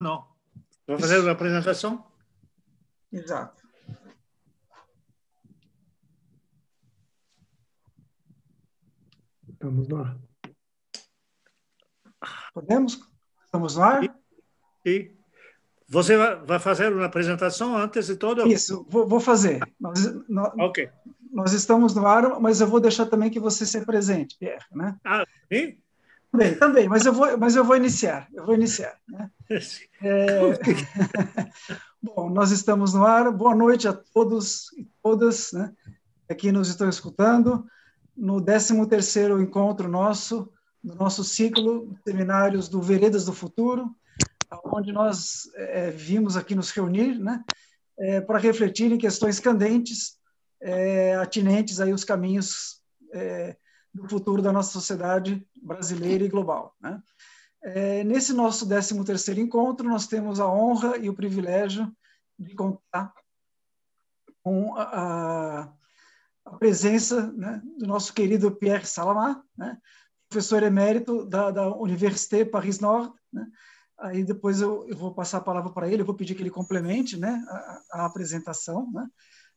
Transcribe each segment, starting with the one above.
não. Vai fazer uma apresentação? Exato. Estamos no ar. Podemos? Estamos no ar? E, você vai fazer uma apresentação antes de todo? Isso, vou, vou fazer. Nós, nós, ok. Nós estamos no ar, mas eu vou deixar também que você se apresente, Pierre, né? Ah, sim? Também, também, mas eu vou, mas eu vou iniciar, eu vou iniciar. Né? É... Bom, nós estamos no ar. Boa noite a todos e todas né, que nos estão escutando no 13º encontro nosso, do no nosso ciclo de Seminários do Veredas do Futuro, onde nós é, é, vimos aqui nos reunir né, é, para refletir em questões candentes, é, atinentes aí os caminhos é, do futuro da nossa sociedade brasileira e global. Né? É, nesse nosso 13º encontro, nós temos a honra e o privilégio de contar com a, a presença né, do nosso querido Pierre Salamá, né, professor emérito da, da Université Paris-Nord. Né, aí depois eu, eu, vou passar a palavra para ele, eu vou pedir que ele complemente né, a, a, apresentação, né?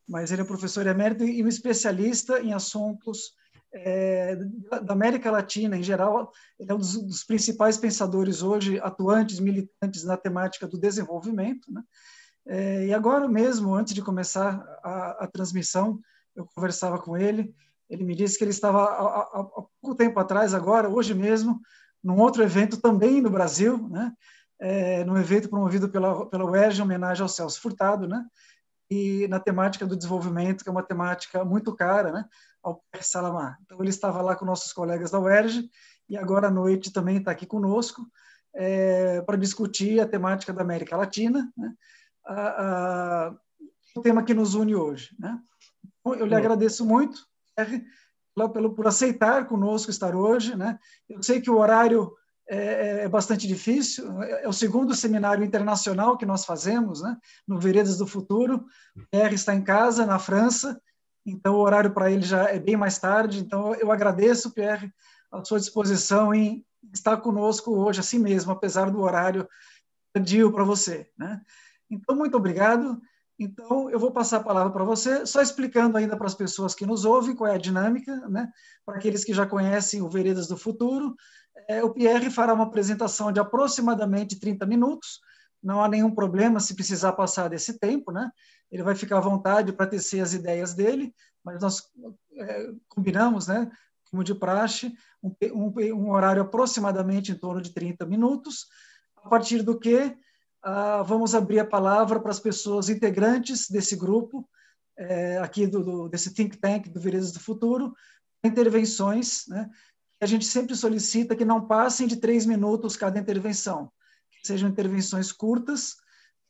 mas ele é professor emérito e um especialista em assuntos é, da América Latina em geral, ele é um dos, dos, principais pensadores hoje atuantes, militantes na temática do desenvolvimento. Né? É, e agora mesmo, antes de começar a, a, transmissão, eu conversava com ele, ele me disse que ele estava há, há pouco tempo atrás, agora, hoje mesmo, num outro evento também no Brasil, né? É, num evento promovido pela, pela UERJ, em homenagem ao Celso Furtado, né? e na temática do desenvolvimento, que é uma temática muito cara, né? Alper Salamá. Então, ele estava lá com nossos colegas da UERJ e agora à noite também está aqui conosco é, para discutir a temática da América Latina, né? a, a, o tema que nos une hoje. Né? eu lhe agradeço muito, R, pelo, por aceitar conosco estar hoje. Né? Eu sei que o horário é, é, é bastante difícil. É, é o segundo seminário internacional que nós fazemos, né? no Veredas do Futuro. R está em casa, na França, então o horário para ele já é bem mais tarde. Então eu agradeço, Pierre, a sua disposição em estar conosco hoje, assim mesmo, apesar do horário tardio para você. Né? Então, muito obrigado. Então, eu vou passar a palavra para você, só explicando ainda para as pessoas que nos ouvem qual é a dinâmica, né? para aqueles que já conhecem o Veredas do Futuro. É, o Pierre fará uma apresentação de aproximadamente 30 minutos, não há nenhum problema se precisar passar desse tempo, né? Ele vai ficar à vontade para tecer as ideias dele, mas nós é, combinamos, né? Como de praxe, um, um, um, horário aproximadamente em torno de 30 minutos, a partir do que ah, vamos abrir a palavra para as pessoas integrantes desse grupo, é, aqui do, do, desse think tank do Veredas do Futuro, intervenções, né? A gente sempre solicita que não passem de três minutos cada intervenção sejam intervenções curtas,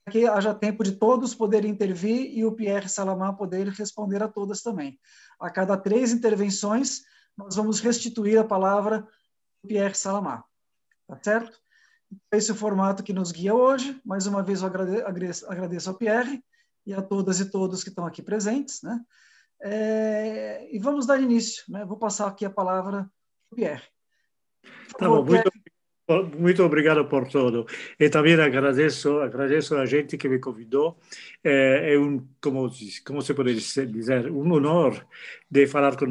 que haja tempo de todos poderem intervir e o Pierre Salamar poder responder a todas também. A cada três intervenções, nós vamos restituir a palavra do Pierre Salamar. Tá certo? Esse é o formato que nos guia hoje. Mais uma vez, eu agradeço, ao Pierre e a todas e todos que estão aqui presentes. Né? É, e vamos dar início. Né? Vou passar aqui a palavra ao Pierre. Tá bom, muito muito obrigado por tudo. E também agradeço, agradeço a gente que me convidou. É, é um, como, como se pode dizer, um honor de falar com,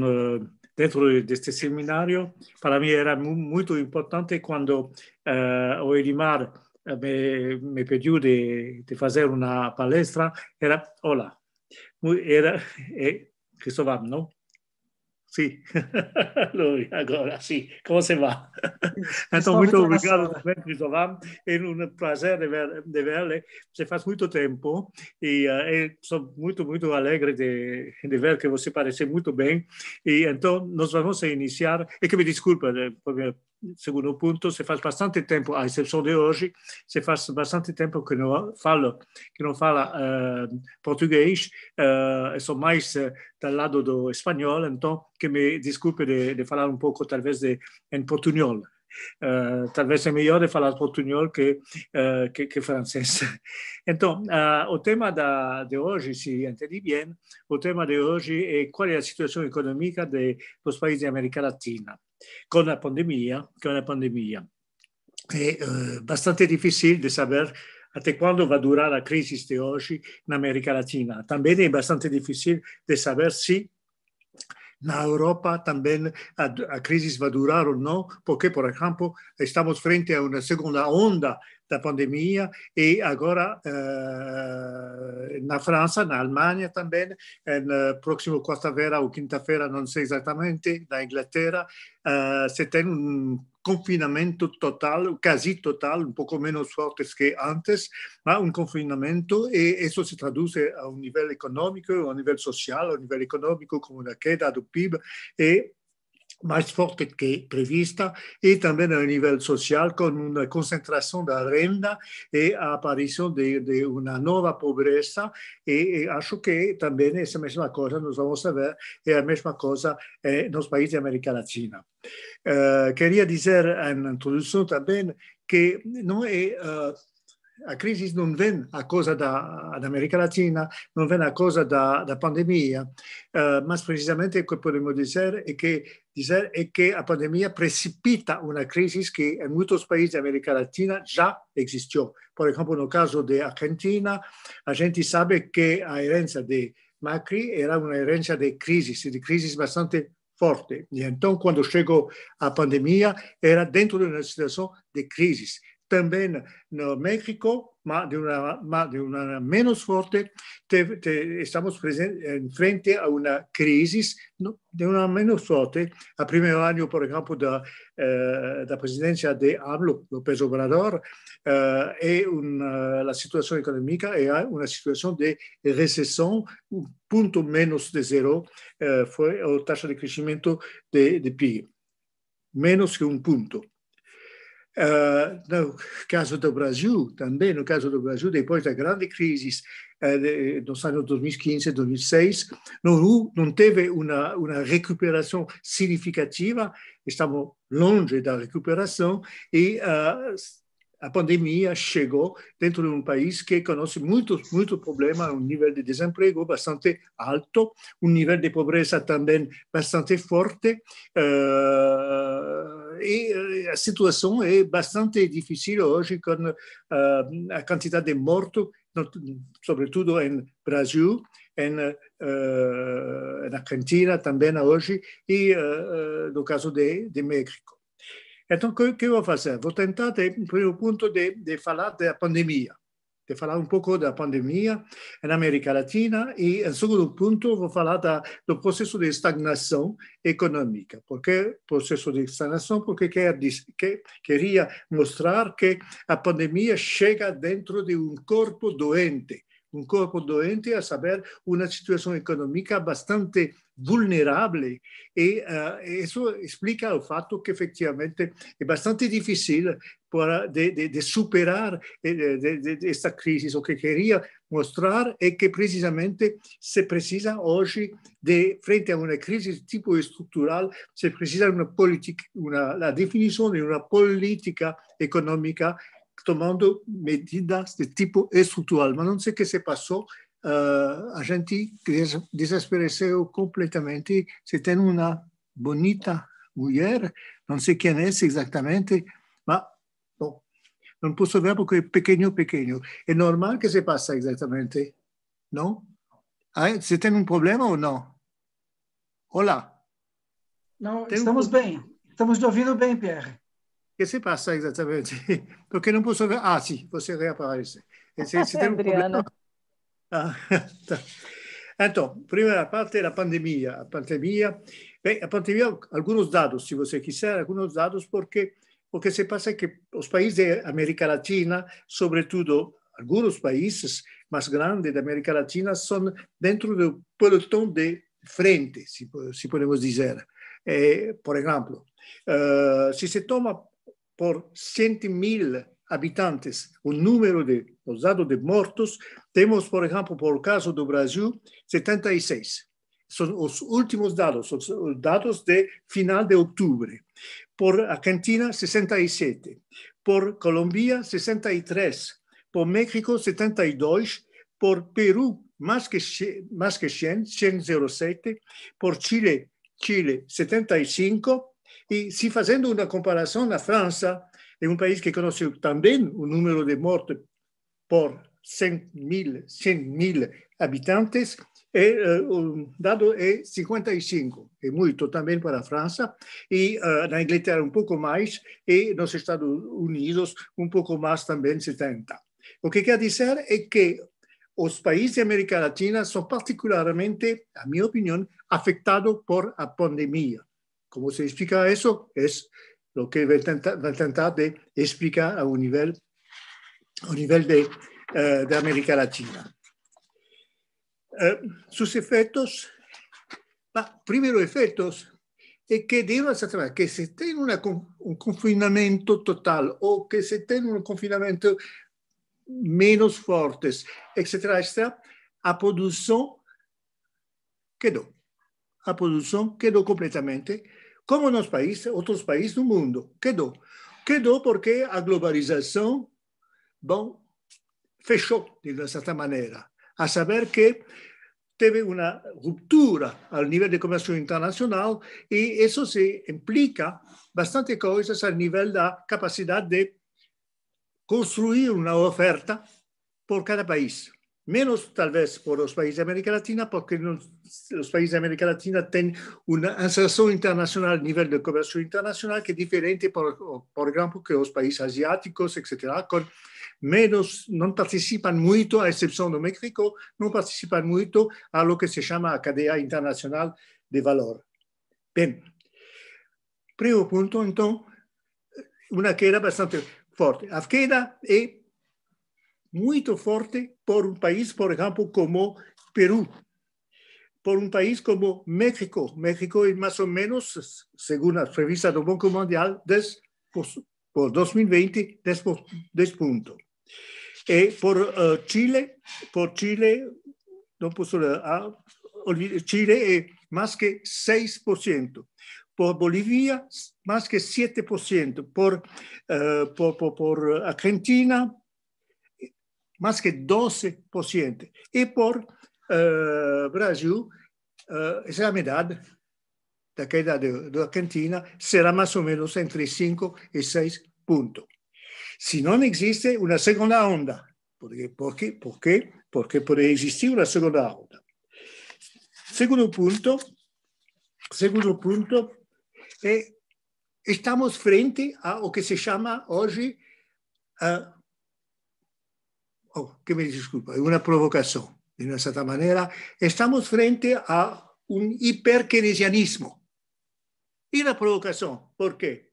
dentro deste seminário. Para mim era muito importante quando uh, o Elimar eh, me, me pediu de, de fazer uma palestra. Era, olá, era, é, Cristóvão, não? Sim, agora sim. Como se vai? Então, muito obrigado também, Cristóvão. É um prazer de ver, de Você faz muito tempo e uh, eh, eh, sou muito, muito alegre de, de ver que você parece muito bem. E então, nós vamos iniciar. e que me desculpe segundo ponto, se faz bastante tempo, à exceção de hoje, se faz bastante tempo que não falo que não fala uh, eh, português, uh, eh, sou mais uh, eh, do lado do espanhol, então que me desculpe de, de falar um pouco, talvez, de, em portunhol. Uh, talvez é melhor de falar portunhol que, uh, que, que, francês. Então, uh, o tema da, de hoje, se entendi bem, o tema de hoje é qual é a situação econômica de, dos países da América Latina. con la pandemia, con la pandemia. È eh, bastante difficile sapere até quando va a durare la crisi di oggi in America Latina. Anche è abbastanza difficile sapere se in Europa também a, a crise vai durar ou não, porque, por exemplo, estamos fronte a una seconda onda da pandemia e agora eh, na França, na Alemanha também, na eh, próxima quarta-feira ou quinta-feira, não sei exatamente, na Inglaterra, eh, se tem um confinamento total, quasi total, un poco meno forte che antes, ma un confinamento e questo si traduce a un livello economico, a un livello sociale, a un livello economico come una queda do PIB e mais forte que prevista e também a nível social com uma concentração da renda e a aparição de, de uma nova pobreza e, e, acho que também essa mesma coisa nós vamos ver é a mesma coisa eh, nos países da América Latina. Uh, queria dizer na introdução também que não é uh, a crise não vem a causa da, América Latina, não vem a causa da, da pandemia, eh, mas precisamente o que podemos dizer é que é a pandemia precipita uma crise que em muitos países da América Latina já existiu. Por exemplo, no caso da Argentina, a gente sabe que a herança de Macri era uma herança de crises, de crises bastante forte. E então, quando chegou a pandemia, era dentro de uma situação de crise. también en México, más de una, más de una menos fuerte, estamos frente a una crisis de una menos fuerte. A primer año, por ejemplo, de eh, la presidencia de AMLO, López Obrador, eh, una, la situación económica es una situación de recesión, un punto menos de cero eh, fue la tasa de crecimiento de, de PIB, menos que un punto. Uh, no caso do Brasil, também no caso do Brasil, depois da grande crise uh, de, dos anos 2015 2006, não, não teve uma, uma recuperação significativa, estamos longe da recuperação e uh, a pandemia chegou dentro de um país que conhece muitos, muitos problemas, um nível de desemprego bastante alto, um nível de pobreza também bastante forte. Uh, e eh, a situação é bastante difícil hoje eh, com a quantidade de mortos, sobretudo em Brasil, em, eh, na Argentina também hoje e no caso de, de México. Então, o que eu vou fazer? Vou tentar, de, primeiro ponto, de, de falar da pandemia de falar um pouco da pandemia na América Latina e, em segundo ponto, vou falar da, do processo de estagnação econômica. Por que processo de estagnação? Porque quer, que, queria mostrar que a pandemia chega dentro de um corpo doente, un corpo docente a saber una situación económica bastante vulnerabile e questo eh, explica il fatto che effettivamente è abbastanza difficile di superare eh, questa crisi, o so che quería mostrare è che precisamente se precisa oggi, de, frente a una crisi tipo estructural, si precisa una politica, una, la definizione di una politica economica tomando medidas de tipo estrutural. Mas não sei o que se passou, uh, a gente des desapareceu completamente. Se tem uma bonita mulher, não sei quem é exatamente, mas bom, não posso ver porque é pequeno, pequeno. É normal que se passa exatamente, não? Ah, você tem um problema ou não? Olá. Não, tem estamos um... bem. Estamos ouvindo bem, Pierre que se passa exatamente porque não posso ah sì você reaparece ah, tá. então primeira parte da é pandemia A pandemia bem a pandemia alguns dados se você quiser alguns dados porque o que se passa é que os países da América Latina sobretudo alguns países mais grandes da América Latina são dentro do pelotão de frente se, se podemos dizer eh, por exemplo uh, se se toma por 100 mil habitantes o número de dados de mortos, temos, por exemplo, por caso do Brasil, 76. São os últimos dados, os dados de final de outubro. Por Argentina, 67. Por Colômbia, 63. Por México, 72. Por Peru, mais que, mais que 100, 107. Por Chile, Chile, 75 e se fazendo uma comparação, na França, é um país que conhece também o número de mortes por 100 mil, 100 mil habitantes, e uh, eh, o dado é 55, é muito também para a França, e uh, eh, na Inglaterra um pouco mais, e nos Estados Unidos um pouco mais também, 70. O que quer dizer é que os países da América Latina são particularmente, a minha opinião, afetados por a pandemia. ¿Cómo se explica eso? Es lo que voy a intentar, de explicar a un nivel, a nivel eh, de, América Latina. Eh, sus efectos, primero efectos, es que de que se tiene un confinamiento total o que se tiene un confinamiento menos fuerte, etcétera, etcétera, a producción quedó. A producción quedó completamente como nos países, outros países do mundo. Quedou. Quedou porque a globalização, bom, fechou, de certa maneira. A saber que teve uma ruptura ao nível de comércio internacional e isso se implica bastante coisas a nível da capacidade de construir uma oferta por cada país. menos tal vez por los países de América Latina, porque los países de América Latina tienen una asociación internacional, nivel de comercio internacional que es diferente, por, por ejemplo, que los países asiáticos, etcétera, con menos, no participan mucho, a excepción de México, no participan mucho a lo que se llama la cadena internacional de valor. Bien, primer punto, entonces, una queda bastante fuerte. Afqueda es eh, muy fuerte por un país, por ejemplo, como Perú, por un país como México. México es más o menos, según la revista del Banco Mundial, des pues, por 2020, 10, des pues, puntos. Y eh, por eh, Chile, por Chile, no puedo eh, ah, olvidar, Chile es más que 6%. Por Bolivia, más que 7%. Por, por, por, por Argentina, más que 12%. Y por eh, Brasil, uh, esa mitad de queda de, la Argentina será más o menos entre 5 y 6 puntos. Si no existe una segunda onda, porque, qué? porque, porque puede existir una segunda onda. Segundo punto, segundo punto eh, estamos frente a lo que se llama hoy oh, que me disculpa, una provocación, de una cierta manera, estamos frente a un hiperkeynesianismo. Y la provocación, ¿por qué?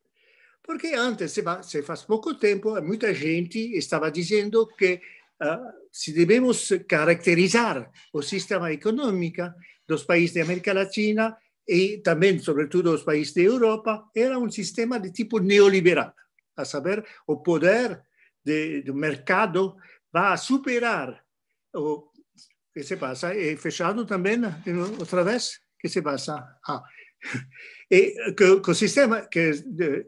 Porque antes, se, va, se hace poco tiempo, mucha gente estaba diciendo que ah, si debemos caracterizar el sistema económico de los países de América Latina y también, sobre todo, los países de Europa, era un sistema de tipo neoliberal, a saber, el poder del mercado a superar o que se passa. e eh, fechado também, outra vez, que se passa. Ah. E eh, que, que, o sistema, que,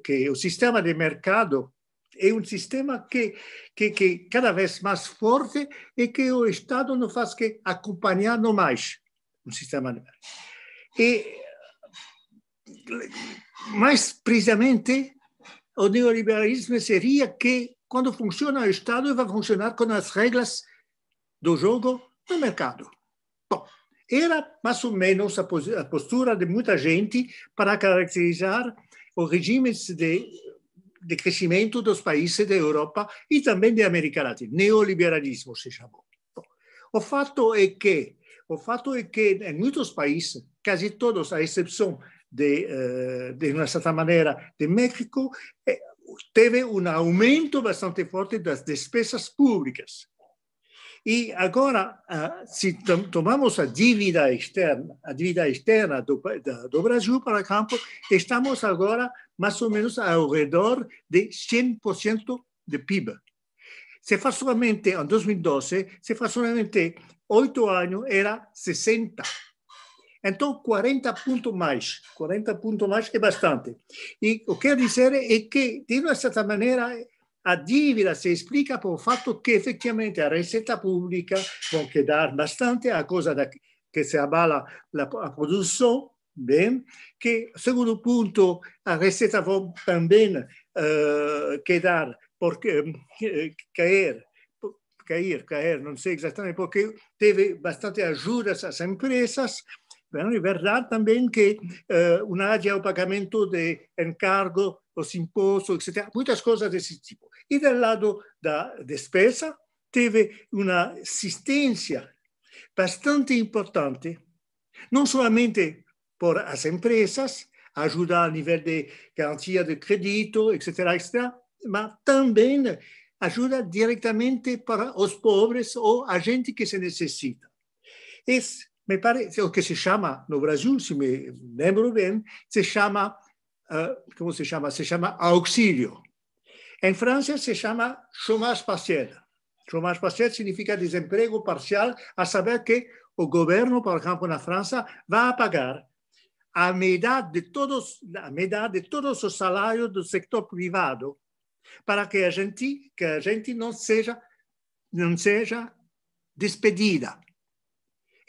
que o sistema de mercado é um sistema que, que, que cada vez mais forte e que o Estado não faz que acompanhar não mais um sistema de mercado. E mais precisamente o neoliberalismo seria que quando funciona o Estado, vai funcionar com as regras do jogo do mercado. Bom, era mais ou menos a postura de muita gente para caracterizar os regimes de, de crescimento dos países da Europa e também da América Latina. Neoliberalismo se chamou. Bom, o fato é que o fato é que em muitos países, quase todos, à exceção de, eh, de uma certa maneira, de México, eh, teve um aumento bastante forte das despesas públicas. E agora, ah, se tomamos a dívida externa, a dívida externa do, do Brasil para o campo, estamos agora mais ou menos ao redor de 100% de PIB. Se faz somente, em 2012, se faz somente oito anos, era 60%. Então, 40 pontos mais. 40 pontos mais é bastante. E o que eu dizer é que, de uma certa maneira, a dívida se explica por il fatto que effettivamente a receita pública può dar bastante a coisa da, se si a produção bem. Que segundo ponto a receita la ricetta può ben eh, che dar, perché eh, cair, cair, cair. Não sei so porque teve bastante ajuda às empresas. es verdad también que eh, un área o pagamento de encargo, los impuestos, etcétera, muchas cosas de ese tipo. Y del lado de la despesa, teve una asistencia bastante importante, no solamente por las empresas, ayuda a nivel de garantía de crédito, etcétera, etcétera, pero también ayuda directamente para los pobres o a gente que se necesita. Es me parece, o que se chama no Brasil, se me lembro bem, se chama, uh, como se chama? Se chama auxílio. Em França se chama chômage partiel. Chômage partiel significa desemprego parcial, a saber que o governo, por exemplo, na França, vai pagar a metade de todos, a metade de todos os salários do setor privado, para que a gente, que a gente não seja, não seja despedida.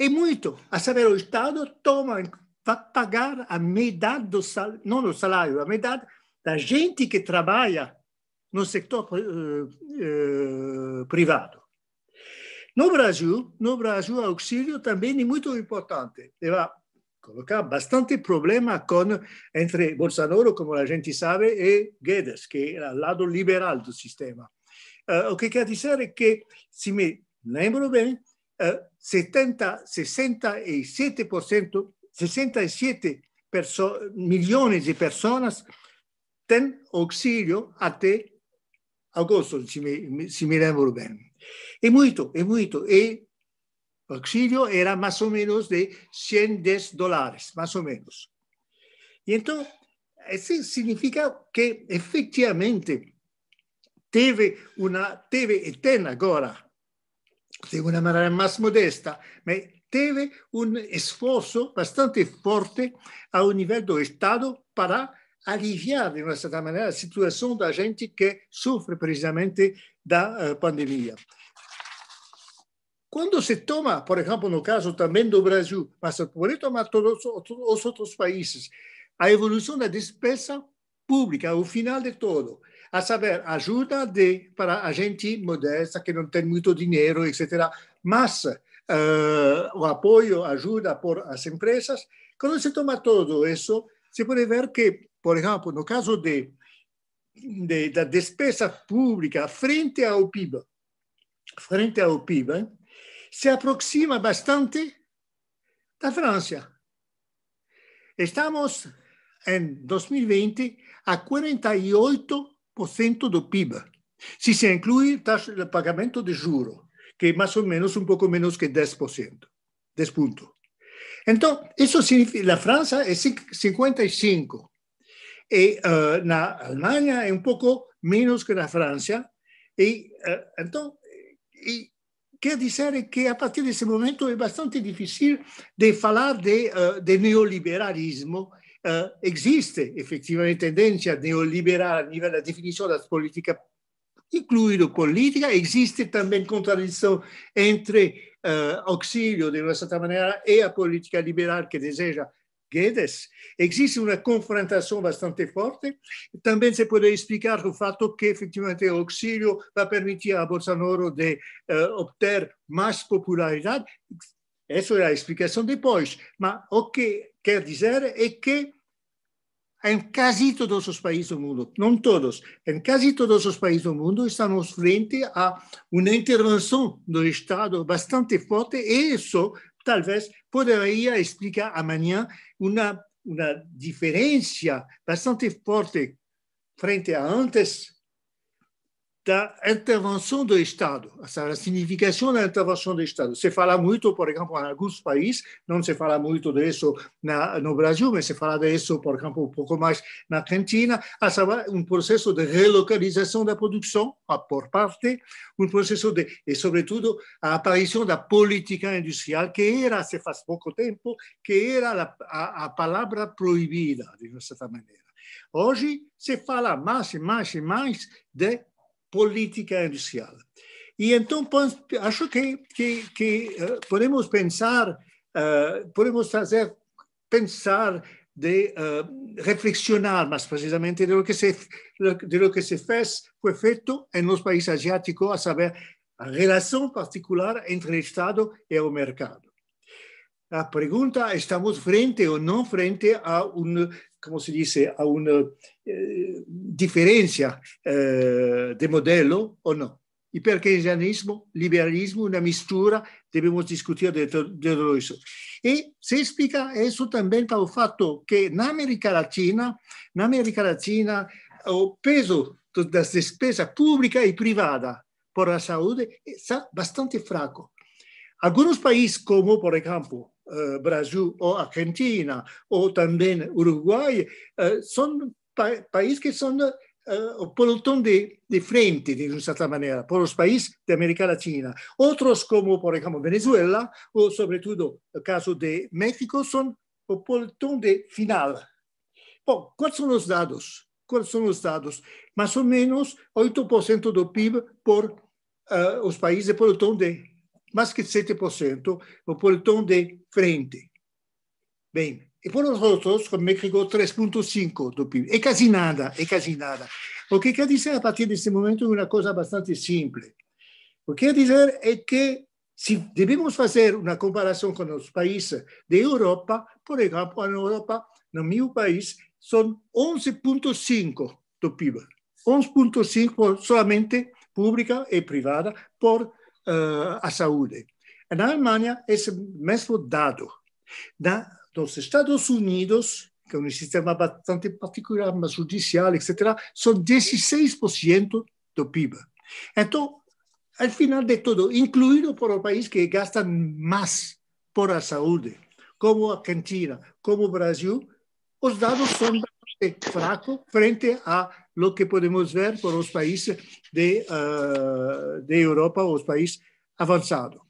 E muito, a saber, o Estado toma, vai pagar a metade do salário, não do salário, a metade da gente que trabalha no setor uh, uh, privado. No Brasil, no Brasil, o auxílio também é muito importante. E vai colocar bastante problema com, entre Bolsonaro, como a gente sabe, e Guedes, que é o lado liberal do sistema. Uh, o que quer dizer é que, se me lembro bem, uh, 70, 67%, 67 millones de personas ten auxilio hasta agosto, si me, si me lembro bien. muy mucho. es muito. era más o menos de 110 dólares, más o menos. Y entonces, eso significa que efectivamente teve una... teve y ten agora de una manera más modesta, teve un esfuerzo bastante fuerte a un nivel del Estado para aliviar, de una certa maneira, a situação da gente que sofre precisamente da eh, pandemia. Quando se toma, por exemplo, no caso também do Brasil, mas se pode tomar todos os outros países, a evolução da despesa pública, ao final de todo, a saber, ajuda de, para a gente modesta, que não tem muito dinheiro, etc. Mas uh, o apoio, ajuda por as empresas. Quando se toma todo isso, se pode ver que, por exemplo, no caso de, de da despesa pública frente ao PIB, frente ao PIB, se aproxima bastante da França. Estamos em 2020 a 48 de PIB. Si se incluye el pagamento de juro, que es más o menos un poco menos que 10%, 10 puntos. Entonces, eso significa, la Francia es 55 y eh, la Alemania es un poco menos que la Francia. Y uh, entonces, quer que a partir de ese momento es bastante difícil de hablar de eh, neoliberalismo eh, existe tendencia tendencia a nivel a la definición de la política incluido política. Existe también contradicción entre eh, auxilio, de una certa manera y la política liberal que desea Guedes. Existe una confrontación bastante fuerte. También se puede explicar el fato que, el auxilio va a permitir a Bolsonaro de eh, más popularidad. Essa era a explicação depois. Mas o que quer dizer é que em quase todos os países do mundo, não todos, em quase todos os países do mundo, estamos frente a uma intervenção do Estado bastante forte e isso talvez poderia explicar amanhã uma, uma diferença bastante forte frente a antes da intervenção do Estado, é a significação da intervenção do Estado. Se fala muito, por exemplo, em alguns países, não se fala muito disso na, no Brasil, mas se fala disso, por exemplo, um pouco mais na Argentina, a saber, um processo de relocalização da produção, ah, por parte, um processo de, e sobretudo, a aparição da política industrial, que era, se faz pouco tempo, que era a, a palavra proibida, de certa maneira. Hoje se fala mais e mais e mais de política industrial. E então penso, acho que, que, que eh, podemos pensar, uh, podemos fazer pensar de uh, reflexionar mais precisamente de lo que se de lo que se fez foi feito em nos países asiáticos, a saber a relação particular entre o Estado e o mercado. La pregunta, ¿estamos frente o no frente a un, ¿cómo se dice?, a una eh, diferencia eh, de modelo o no. Y liberalismo, una mistura, debemos discutir de, todo, eso. Y se explica eso también por el fatto que en América Latina, en América Latina, el peso de las despesas públicas y privadas por la salud está bastante fraco. Algunos países, como por ejemplo Eh, Brasil ou Argentina, ou também Uruguai, eh, são pa países que são eh, o pelotão de, de, frente, de uma certa maneira, para os países da América Latina. Outros, como, por exemplo, Venezuela, ou, sobretudo, o caso de México, são o pelotão de final. Bom, quais são os dados? Quais são os dados? Mais ou menos 8% do PIB por uh, os países do pelotão de más que 7%, o por el de frente. Bien, y por nosotros, con México, 3.5% del PIB. Es casi nada, es casi nada. Lo que quer decir a partir de este momento Una una cosa bastante simple. Lo que quer decir es que si debemos hacer una comparación con los países de Europa, por ejemplo, en Europa, en mi país, son 11.5% del PIB. 11.5% solamente pública y privada por eh, a saúde. Na Alemanha, esse mesmo dado. los los Estados Unidos, que un sistema bastante particular, más judicial, etc., son 16% do PIB. Entonces, al final de todo, incluido por el país que gastan más por la salud, como Argentina, como Brasil, los datos son bastante fracos frente a lo que podemos ver por los países de, uh, de Europa o los países avanzados.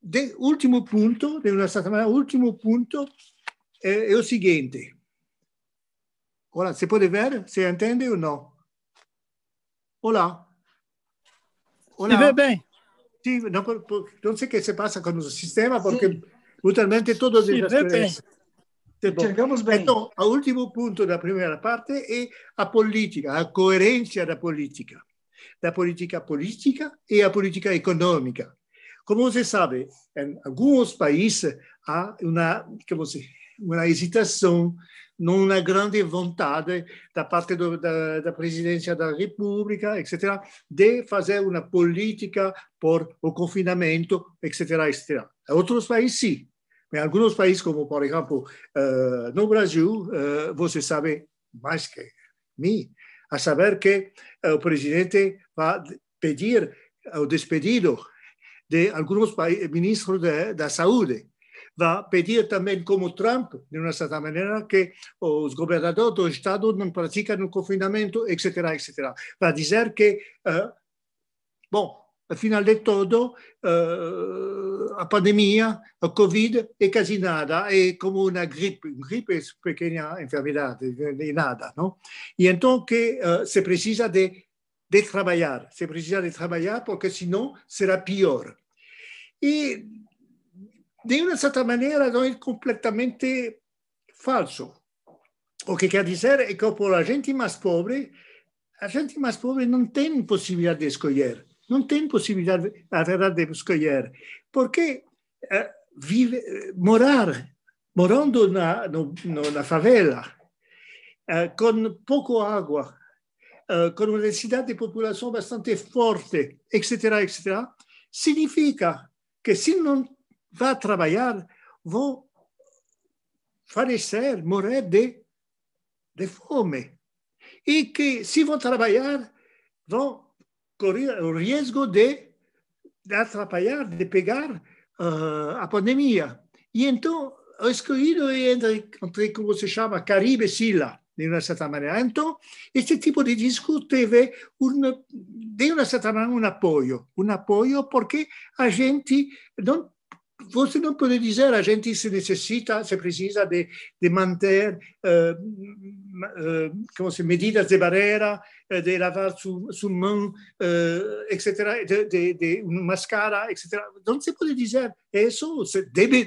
De último punto, de una certa manera, último punto eh, è o seguinte. Hola, ¿se può vedere, ¿Se intende o no? Hola. Hola. Si ve bene. Sí, no, no, sé qué se pasa con nuestro sistema porque sí. brutalmente todo... Sí, Chegamos bem. Então, o último ponto da primeira parte é a política, a coerência da política. Da política política e a política econômica. Como você sabe, em alguns países há uma, como se, uma hesitação, uma grande vontade da parte do, da, da presidência da República, etc., de fazer uma política por o confinamento, etc., etc. Em outros países, sim mas alguns países, como por exemplo eh, no Brasil, eh, você sabe mais que mim, a saber que eh, o presidente vai pedir o despedido de alguns ministros da saúde. Vai pedir também, como Trump, de uma certa maneira, que os governadores do Estado não praticam o confinamento, etc. etc. Vai dizer que, bom, al final de todo, la eh, pandemia, el COVID, es casi nada, es como una gripe. Gripe es pequeña enfermedad, de nada, ¿no? Y e entonces eh, se precisa de, trabajar, se precisa de trabajar porque si no será peor. Y e, de una cierta manera no es completamente falso. Lo que quiere decir es que por la gente más pobre, la gente más pobre no tiene posibilidad de escoger. Não tem possibilidade, na verdade, de escolher. Porque uh, eh, vive, morar, morando na, no, no, na favela, uh, com pouco água, uh, com uma densidade de população bastante forte, etc., etc., significa que se não vá trabalhar, vão falecer, morrer de, de fome. E que se vão trabalhar, vão corría el riesgo de, de de pegar ah, a pandemia. Y entonces, he escogido entre, como se llama, Caribe Silla, de una cierta manera. Entonces, este tipo de disco teve un, de una cierta manera un apoyo, un apoyo porque a gente vous ne pouvez pas dire que la gentille se nécessite, précise, de, maintenir des mesures de barrière, de laver sous les mains, etc., de, de, mascara, etc. Donc, ne pouvez dire, et ça,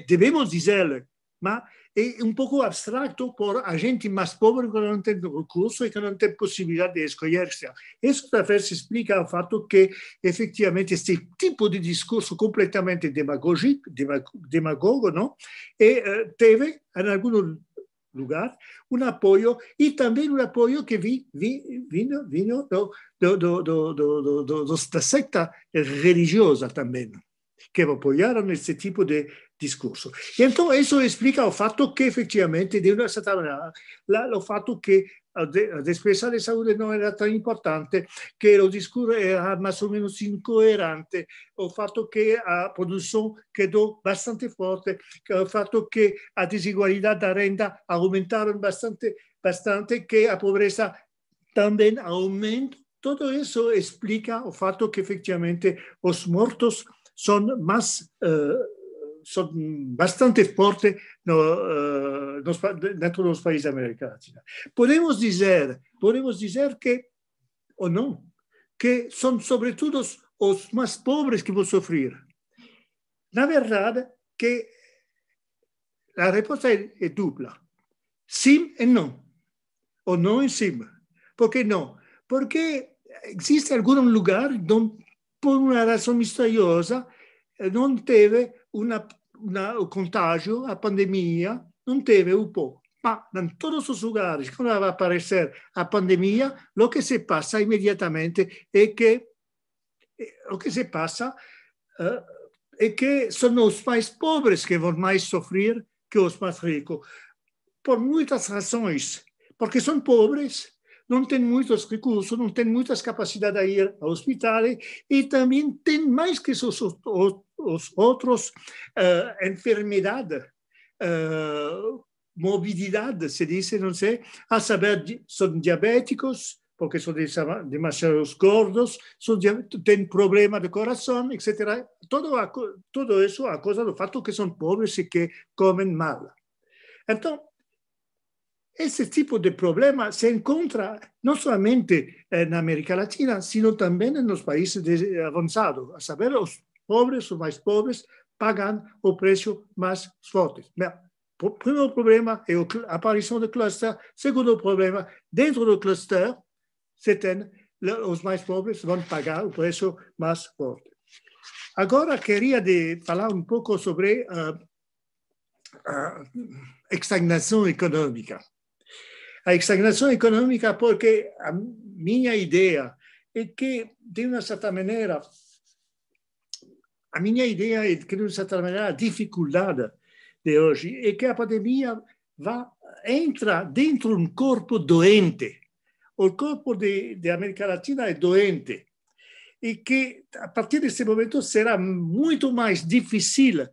devons dire, mais. é um pouco abstrato por a gente mais pobre que não tem recurso e que não tem possibilidade de escolher-se. Isso, talvez, explica o fato que, efetivamente, esse tipo de discurso completamente demagógico, demagogo, não? E, eh, teve, em algum lugar, um apoio e também um apoio que vi, vi, vinha, vinha do, do, do, do, do, do, da secta religiosa também, que apoiaram esse tipo de discorso. E então, isso explica il fatto che effettivamente di una certa maneira, il fatto che que a, de, salute non era tanto importante, che o discurso era più o meno incoerente, il fatto che la produzione quedò bastante forte, il fatto che la desigualdade da renda aumentaram bastante, bastante que a pobreza também aumenta. tutto questo explica il fatto che effettivamente i morti sono più Uh, eh, son bastante fuertes no, eh, dentro los países americanos. Podemos decir, podemos decir que, o no, que son sobre todo los más pobres que van a sufrir. La verdad que la respuesta es dupla. Sí y e no. O no y e sí. Por qué no? Porque existe algún lugar donde por una razón misteriosa, eh, no teve una na, o contágio, a pandemia, não teve um pouco. Mas em todos os lugares, quando vai aparecer a pandemia, o que se passa imediatamente é que eh, o que se passa é que são os mais pobres que vão mais sofrer que os mais ricos, por muitas razões, porque são pobres, não tem muitos recursos, não tem muitas capacidades a ir ao hospital e também tem mais que os, os outros uh, eh, enfermidades, uh, eh, mobilidade, se diz, não sei, a saber, são diabéticos, porque são demasiado gordos, são, têm problema de coração, etc. Todo, tudo isso a causa do fato que são pobres e que comem mal. Então, esse tipo de problema se encontra não somente na América Latina, sino também nos países avançados, a saber, os pobres, os mais pobres, pagam o preço mais forte. O primeiro problema é a aparição do cluster. Segundo problema, dentro do cluster, os mais pobres vão pagar o preço mais forte. Agora, queria de falar um pouco sobre a, ah, a ah, estagnação econômica a estagnação econômica, porque a minha ideia é que, de uma certa maneira, a minha ideia é que, de uma certa maneira, a dificuldade de hoje é que a pandemia vá, entra dentro de um corpo doente. O corpo de, de América Latina é doente e que, a partir desse momento, será muito mais difícil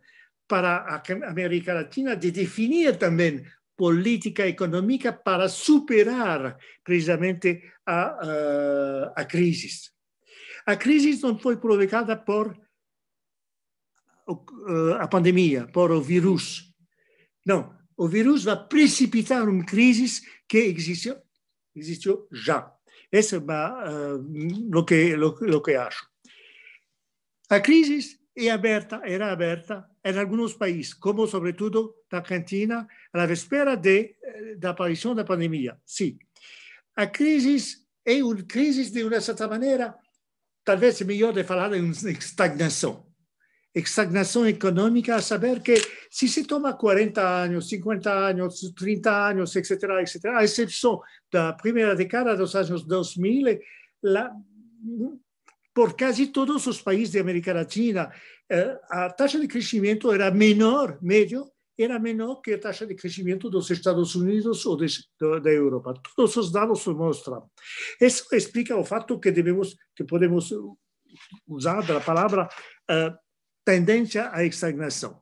para a América Latina de definir também política econômica para superar precisamente a, a, a crise. A crise não foi provocada por eh, a pandemia, por o vírus. Não, o vírus vai precipitar uma crise que existiu, existiu já. Essa é eh, o que, o que acho. A crise y abierta, era abierta en algunos países, como sobre todo la Argentina, a la espera eh, de la aparición de la pandemia. Sí, la crisis es una crisis de una cierta manera, tal vez es mejor de hablar de una estagnación. Estagnación económica, a saber que si se toma 40 años, 50 años, 30 años, etcétera, etcétera, a excepción de la primera década de los años 2000, la, por quase todos os países da América Latina, eh, a taxa de crescimento era menor, médio, era menor que a taxa de crescimento dos Estados Unidos ou de, da Europa. Todos os dados mostram. Isso explica o fato que devemos, que podemos usar eh, a palavra tendência à estagnação.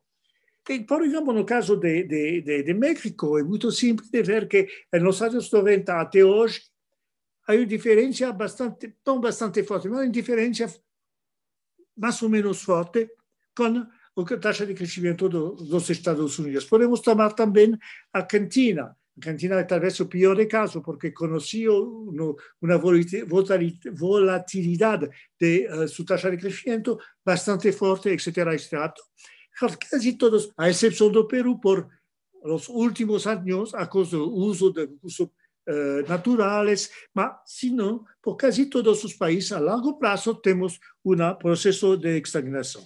E, por exemplo, no caso de, de, de, de México, é muito simples de ver que nos anos 90 até hoje, hay una diferencia bastante, no bastante fuerte, pero una diferencia más o menos fuerte con la tasa de crecimiento de los Estados Unidos. Podemos tomar también Argentina. Argentina es tal vez el peor caso porque conoció una volatilidad de eh, su tasa de crecimiento bastante fuerte, etcétera, etcétera. Casi todos, a excepción de Perú, por los últimos años, a causa del uso del Eh, naturales, mas se não, por quase todos os países, a longo prazo, temos um processo de estagnação.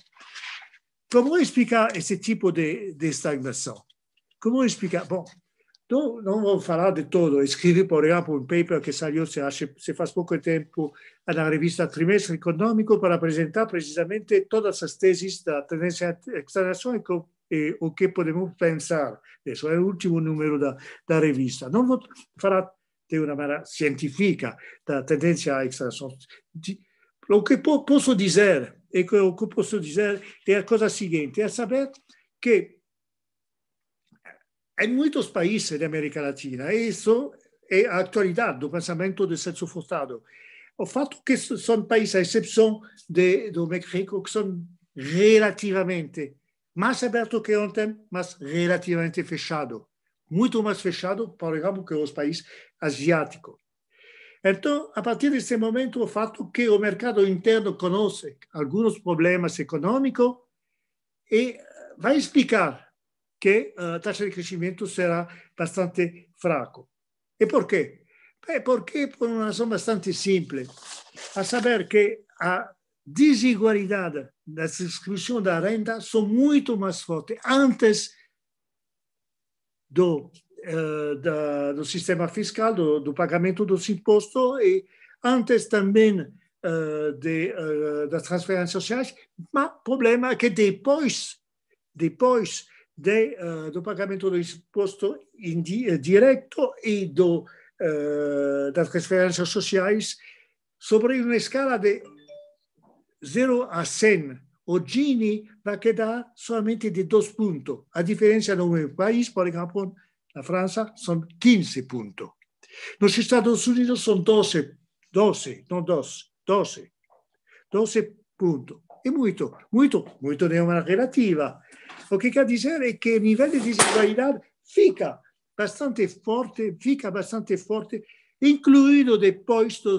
Como explicar esse tipo de, de estagnação? Como explicar? Bom, não, não vou falar de todo. Escrevi, por exemplo, um paper que saiu, se, acha, se faz pouco tempo, na revista Trimestre Econômico para apresentar precisamente todas as teses da tendência à estagnação e eh, o che potremmo pensare. Adesso è l'ultimo numero da, da rivista. Non lo farà in una maniera scientifica, da tendenza a extrasensibilità. O che po posso dire, e o che posso dire è la cosa seguente, è sapere che em eh, muitos países da América Latina, isso é a atualidade do pensamento de Celso Furtado. O fato que são países, a exceção do México, que são relativamente mais aberto que ontem, mas relativamente fechado. Muito mais fechado, por exemplo, que os países asiáticos. Então, a partir desse momento, o fato que o mercado interno conhece alguns problemas econômicos e eh, vai explicar que eh, a taxa de crescimento será bastante fraco. E por quê? porque eh, por uma razão bastante simples, a saber que a desigualdade das inscrições da renda são muito mais fortes antes do, uh, da, do sistema fiscal, do, do, pagamento dos impostos e antes também uh, de, uh, das transferências sociais, mas o problema é que depois, depois de, do pagamento do imposto direto e do, das transferências sociais, sobre uma escala de 0 a Sen o Gini racchetta solamente di 2 punti, a differenza di un paese, per esempio la Francia, sono 15 punti. Negli Stati Uniti sono 12, 12, non 12, 12, 12 punti. E molto, molto, molto è una relativa. O che quer dizer è che il livello di disabilità fica abbastanza forte, fica abbastanza forte, incluido dei posti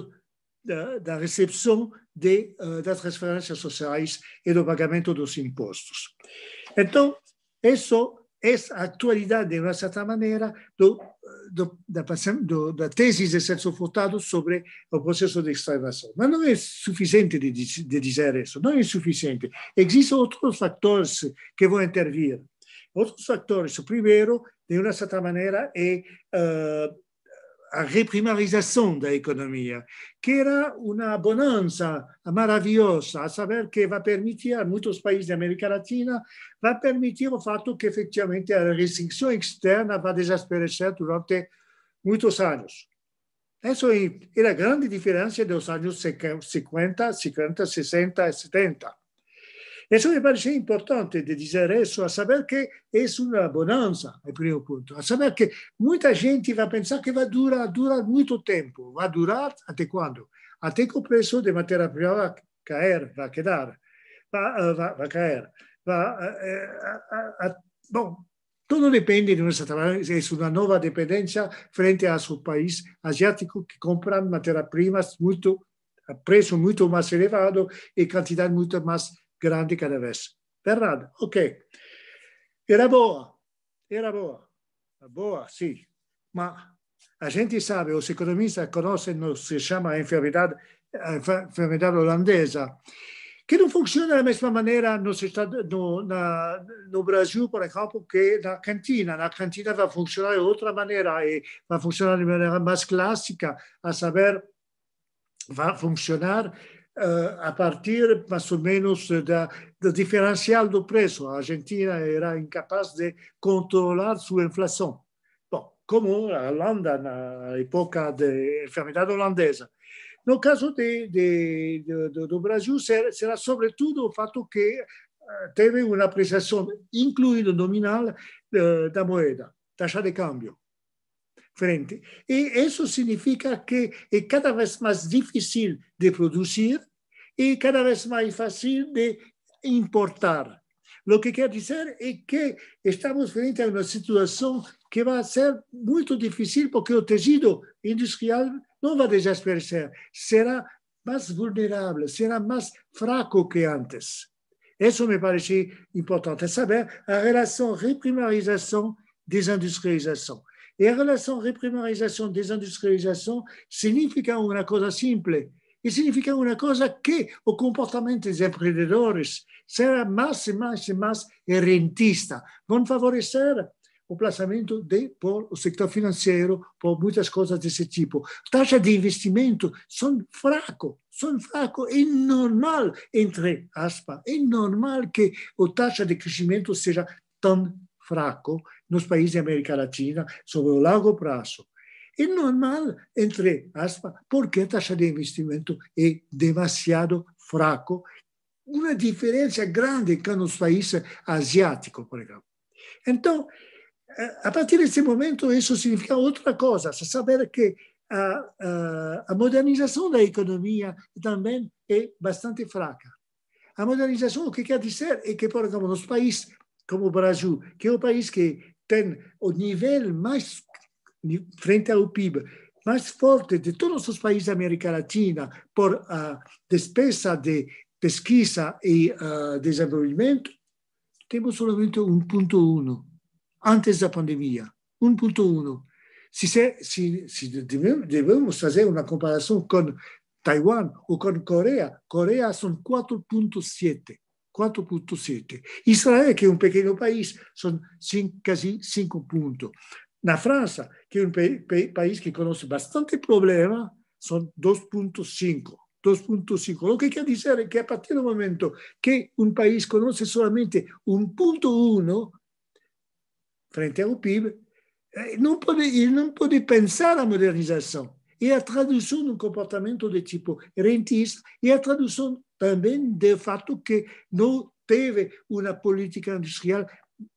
da, da recepção de, eh, das transferências sociais e do pagamento dos impostos. Então, isso é a atualidade, de uma certa maneira, do, eh, do, da, do, da tese de Celso Furtado sobre o processo de extravação. Mas não é suficiente de, de dizer isso, não é suficiente. Existem outros fatores que vão intervir. Outros fatores, o primeiro, de uma certa maneira, é uh, a reprimarização da economia, que era uma bonança maravilhosa, a saber que vai permitir a muitos países da América Latina, vai permitir o fato que efetivamente a restrição externa vai desaparecer durante muitos anos. Isso é, era a grande diferença dos anos 50, 50, 60 e 70. Eso me parece importante de dizer isso, a saber que é uma bonança, é o primeiro ponto. A saber que muita gente vai pensar que vai durar, durar muito tempo. Vai durar até quando? Até que o preço de matéria-prima vai cair, vai quedar, vai, eh, vai, vai cair. Vai, eh, eh, bom, tudo depende de nossa é uma nova dependência frente a seu país asiático que compra matéria-primas muito a preço muito mais elevado e quantidade muito mais grande cada vez. Verdade, ok. Era boa, era boa, boa, sim. Mas a gente sabe, os economistas conhecem, se chama enfermidade, enfermidade holandesa, que não funciona da mesma maneira no, no, na, no Brasil, por exemplo, que na cantina. Na cantina vai funcionar de outra maneira, e vai funcionar de maneira mais clássica, a saber, vai funcionar eh, a partire più o meno da, da diferencial do preço. A Argentina era incapaz de controlar sua inflação. come como a Holanda na época da enfermidade holandesa. No caso del de, de, do Brasil, será, será sobretudo o fato que eh, teve uma apreciação, incluindo nominal, eh, da moeda, taxa de câmbio. frente. E isso significa que é cada vez mais difícil de produzir e cada vez mais fácil de importar. O que quer dizer é que estamos frente a uma situação que vai ser muito difícil, porque o tecido industrial não vai desaparecer, será mais vulnerável, será mais fraco que antes. Isso me parece importante, saber a relação reprimarização-desindustrialização. E a relação reprimarização-desindustrialização significa uma coisa simples, e significa uma coisa que o comportamento dos empreendedores será mais e mais e mais rentista. Vão favorecer o plaçamento de, por o setor financeiro, por muitas coisas desse tipo. Taxa de investimento são fracos, são fracos. É normal, entre aspas, é normal que a taxa de crescimento seja tão fraco nos países da América Latina sobre o largo prazo. É normal, entre aspas, porque a taxa de investimento é demasiado fraco. Uma diferença grande com os países asiáticos, por exemplo. Então, eh, a partir desse momento, isso significa outra coisa, saber que a, a, a modernização da economia também é bastante fraca. A modernização, o que quer dizer é que, por exemplo, nos países como o Brasil, que é um país que ten o nivel más frente al PIB más fuerte de todos los países de América Latina por la ah, despesa de pesquisa y e, ah, desarrollo, tenemos solamente un um punto antes de la pandemia, un um punto Si, se, si debemos hacer una comparación con Taiwán o con Corea, Corea son 4.7 4.7. Israele, che è un piccolo paese, sono quasi 5 punti. La Francia, che è un paese che conosce bastante problema, sono 2.5. 2.5. Lo che vuol dire che a partir do momento che un paese conosce solamente 1.1 frente ao PIB, eh, non può, ele não pode pensar a Y e a tradução de un um comportamento de tipo rentista, y e a tradução também de fato que no teve una política industrial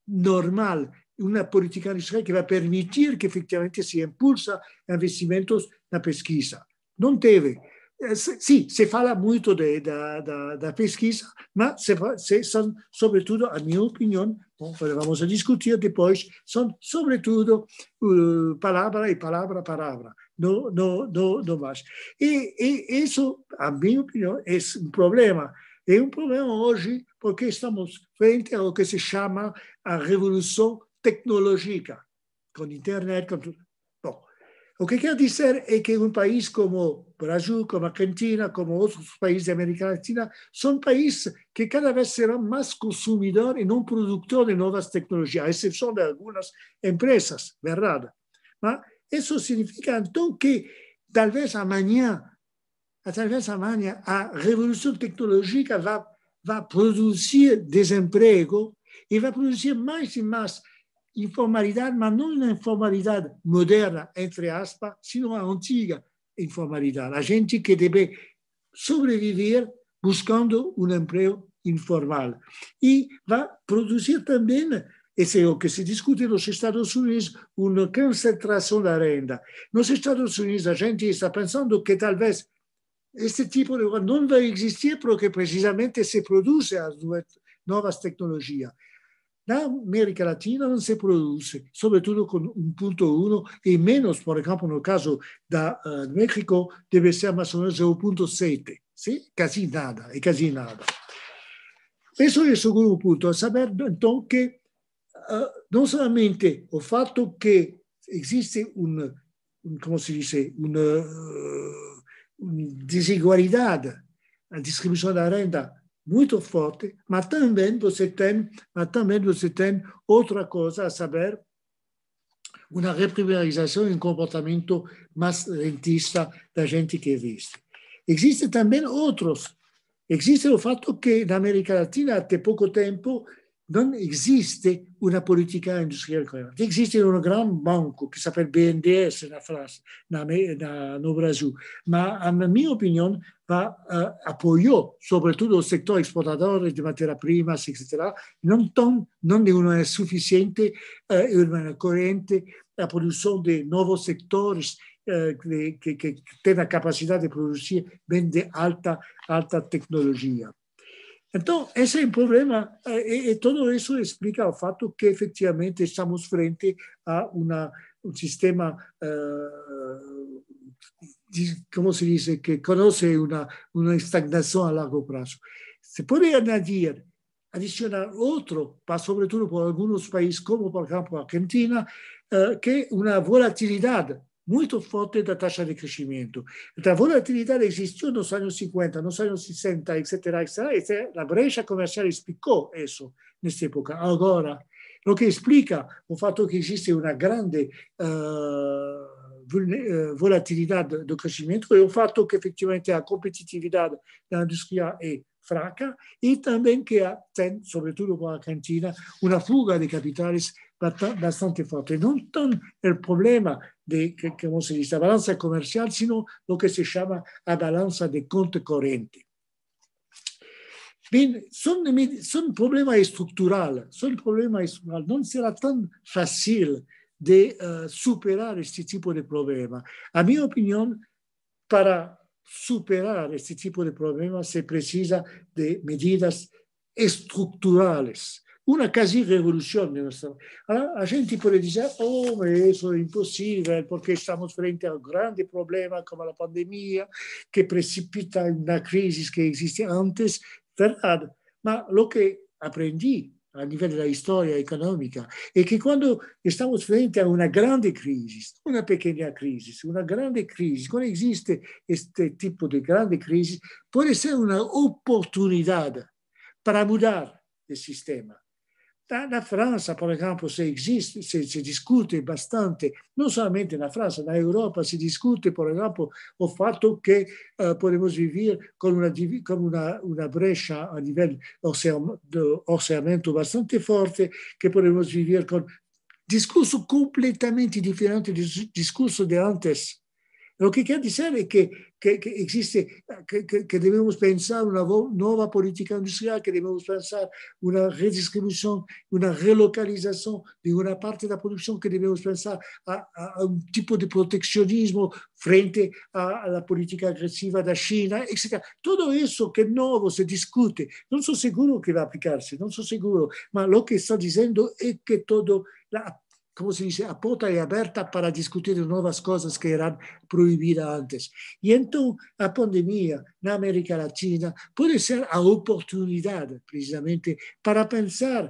normal, una política industrial que va a permitir que efectivamente se impulsa investimentos la pesquisa. No teve. É, sim, se fala muito de, da, da, da, pesquisa, mas se, se são, sobretudo, a minha opinião, bom, vamos discutir depois, são, sobretudo, uh, palavra e palavra, palavra, não, não, não, não mais. E, e isso, a minha opinião, é um problema. É um problema hoje porque estamos frente ao que se chama a revolução tecnológica, com internet, com tudo o que quero dizer é que um país como Brasil, como Argentina, como outros países da América Latina, são países que cada vez serão mais consumidores e não produtores de novas tecnologias, à exceção de algumas empresas, verdade? Mas isso significa, então, que talvez amanhã, talvez amanhã, a revolução tecnológica vai, vai produzir desemprego e vai produzir mais e mais informalidade, mas não uma informalidade moderna, entre aspas, sino a antiga informalidade. A gente que deve sobreviver buscando um emprego informal. E vai produzir também, esse é o que se discute nos Estados Unidos, uma concentração da renda. Nos Estados Unidos, a gente está pensando que talvez este tipo de coisa não vai existir porque precisamente se produzem as novas tecnologias na América Latina não se produz, sobretudo com 1.1 e menos, por exemplo, no caso da uh, deve ser mais ou menos 0.7, sì? Quase nada, e quase nada. Esse é o segundo ponto, saber, então que uh, non o fato fatto que existe un, un come si dice, eh, una, uh, una renda muito forte, mas também você tem, mas também você tem outra coisa a saber, uma e em comportamento mais rentista da gente que existe. Existem também outros. Existe o fato que na América Latina, até pouco tempo, No existe una política industrial, existe Existe un gran banco que se BNDS la en no Brasil, pero en mi opinión, va, uh, sobre todo sector settore esportatore de materia primas, eccetera, no tanto, non es eh, e eh, una sufficiente la producción de nuevos sectores que tengan la capacidad de tenga capacità alta, alta entonces, ese es el problema. y eh, eh, eh, todo eso explica el hecho que, efectivamente estamos frente a un sistema, como se dice que conoce una estagnación a largo plazo. Se puede añadir, adicionar para sobre todo por algunos países, como, por ejemplo Argentina, que una volatilidad molto forte da taxa di crescimento. La volatilità volatilidade negli anni 50, negli anni 60, eccetera. etc. A brecha comercial explicou isso questa época. Agora, o que explica il fatto che esiste una grande eh, uh, eh, volatilidade do crescimento e il fatto che effettivamente la competitività dell'industria è é fraca e anche che tem, sobretudo para a Argentina, uma fuga de capitali bastante fuerte. No tan el problema de, la dice, balanza comercial, sino lo que se llama la balanza de cuenta corriente. son, son problemas estructurales, son problemas No será tan fácil de eh, superar este tipo de problema. A mi opinión, para superar este tipo de problemas se precisa de medidas estructurales una quasi rivoluzione. Allora, la gente può dire, oh, ma è impossibile perché siamo frente a un grande problema come la pandemia che precipita una crisi che esiste antes, verdad? ma lo che apprendi a livello della storia economica è che quando stiamo frente a una grande crisi, una piccola crisi, una grande crisi, quando esiste questo tipo di grande crisi, può essere un'opportunità per mudare il sistema la Francia, per esempio, se esiste, se si discute abbastanza, non solamente la Francia, in Europa si discute, per esempio, il fatto che eh, possiamo vivere con, una, con una, una, brescia a livello di osservamento abbastanza forte, che possiamo vivere con discorso completamente differente dal discorso di antes Lo que quiero decir es que, que, existe, que, debemos pensar una nueva política industrial, que debemos pensar una redistribución, una relocalización de una parte de la producción, que debemos pensar a, un tipo de proteccionismo frente a, la política agresiva de China, etc. Todo eso que es nuevo se discute. No soy seguro que va a aplicarse, no soy seguro, pero lo que está diciendo es que todo la como se diz, a porta é aberta para discutir novas coisas que eram proibidas antes. E então, a pandemia na América Latina pode ser a oportunidade, precisamente, para pensar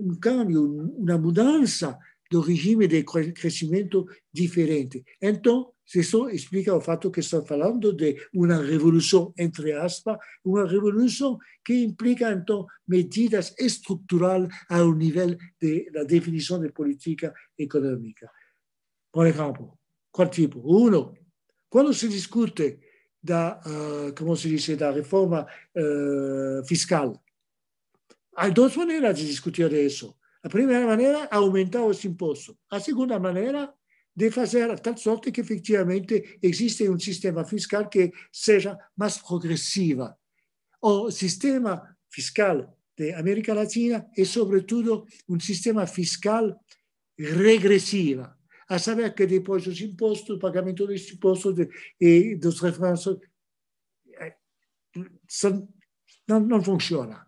um cambio, uma mudança do regime de crescimento diferente. Então, Esto explica il fatto que estamos hablando de una revolución, entre aspas, una revolución que implica entonces medidas estructurales a un nivel la la de política económica. Por ejemplo, qual tipo? Uno, cuando se discute da, eh, la reforma eh, fiscal, dice, da hay dos maneras de discutir eso. La primera manera, aumentar los impuestos. La segunda manera, de fazer a tal sorte que efetivamente existe um sistema fiscal que seja mais progressiva. O sistema fiscal da América Latina é, sobretudo, um sistema fiscal regressiva, a saber que depois os impostos, o pagamento dos impostos de, e dos refrancos eh, não, não funciona.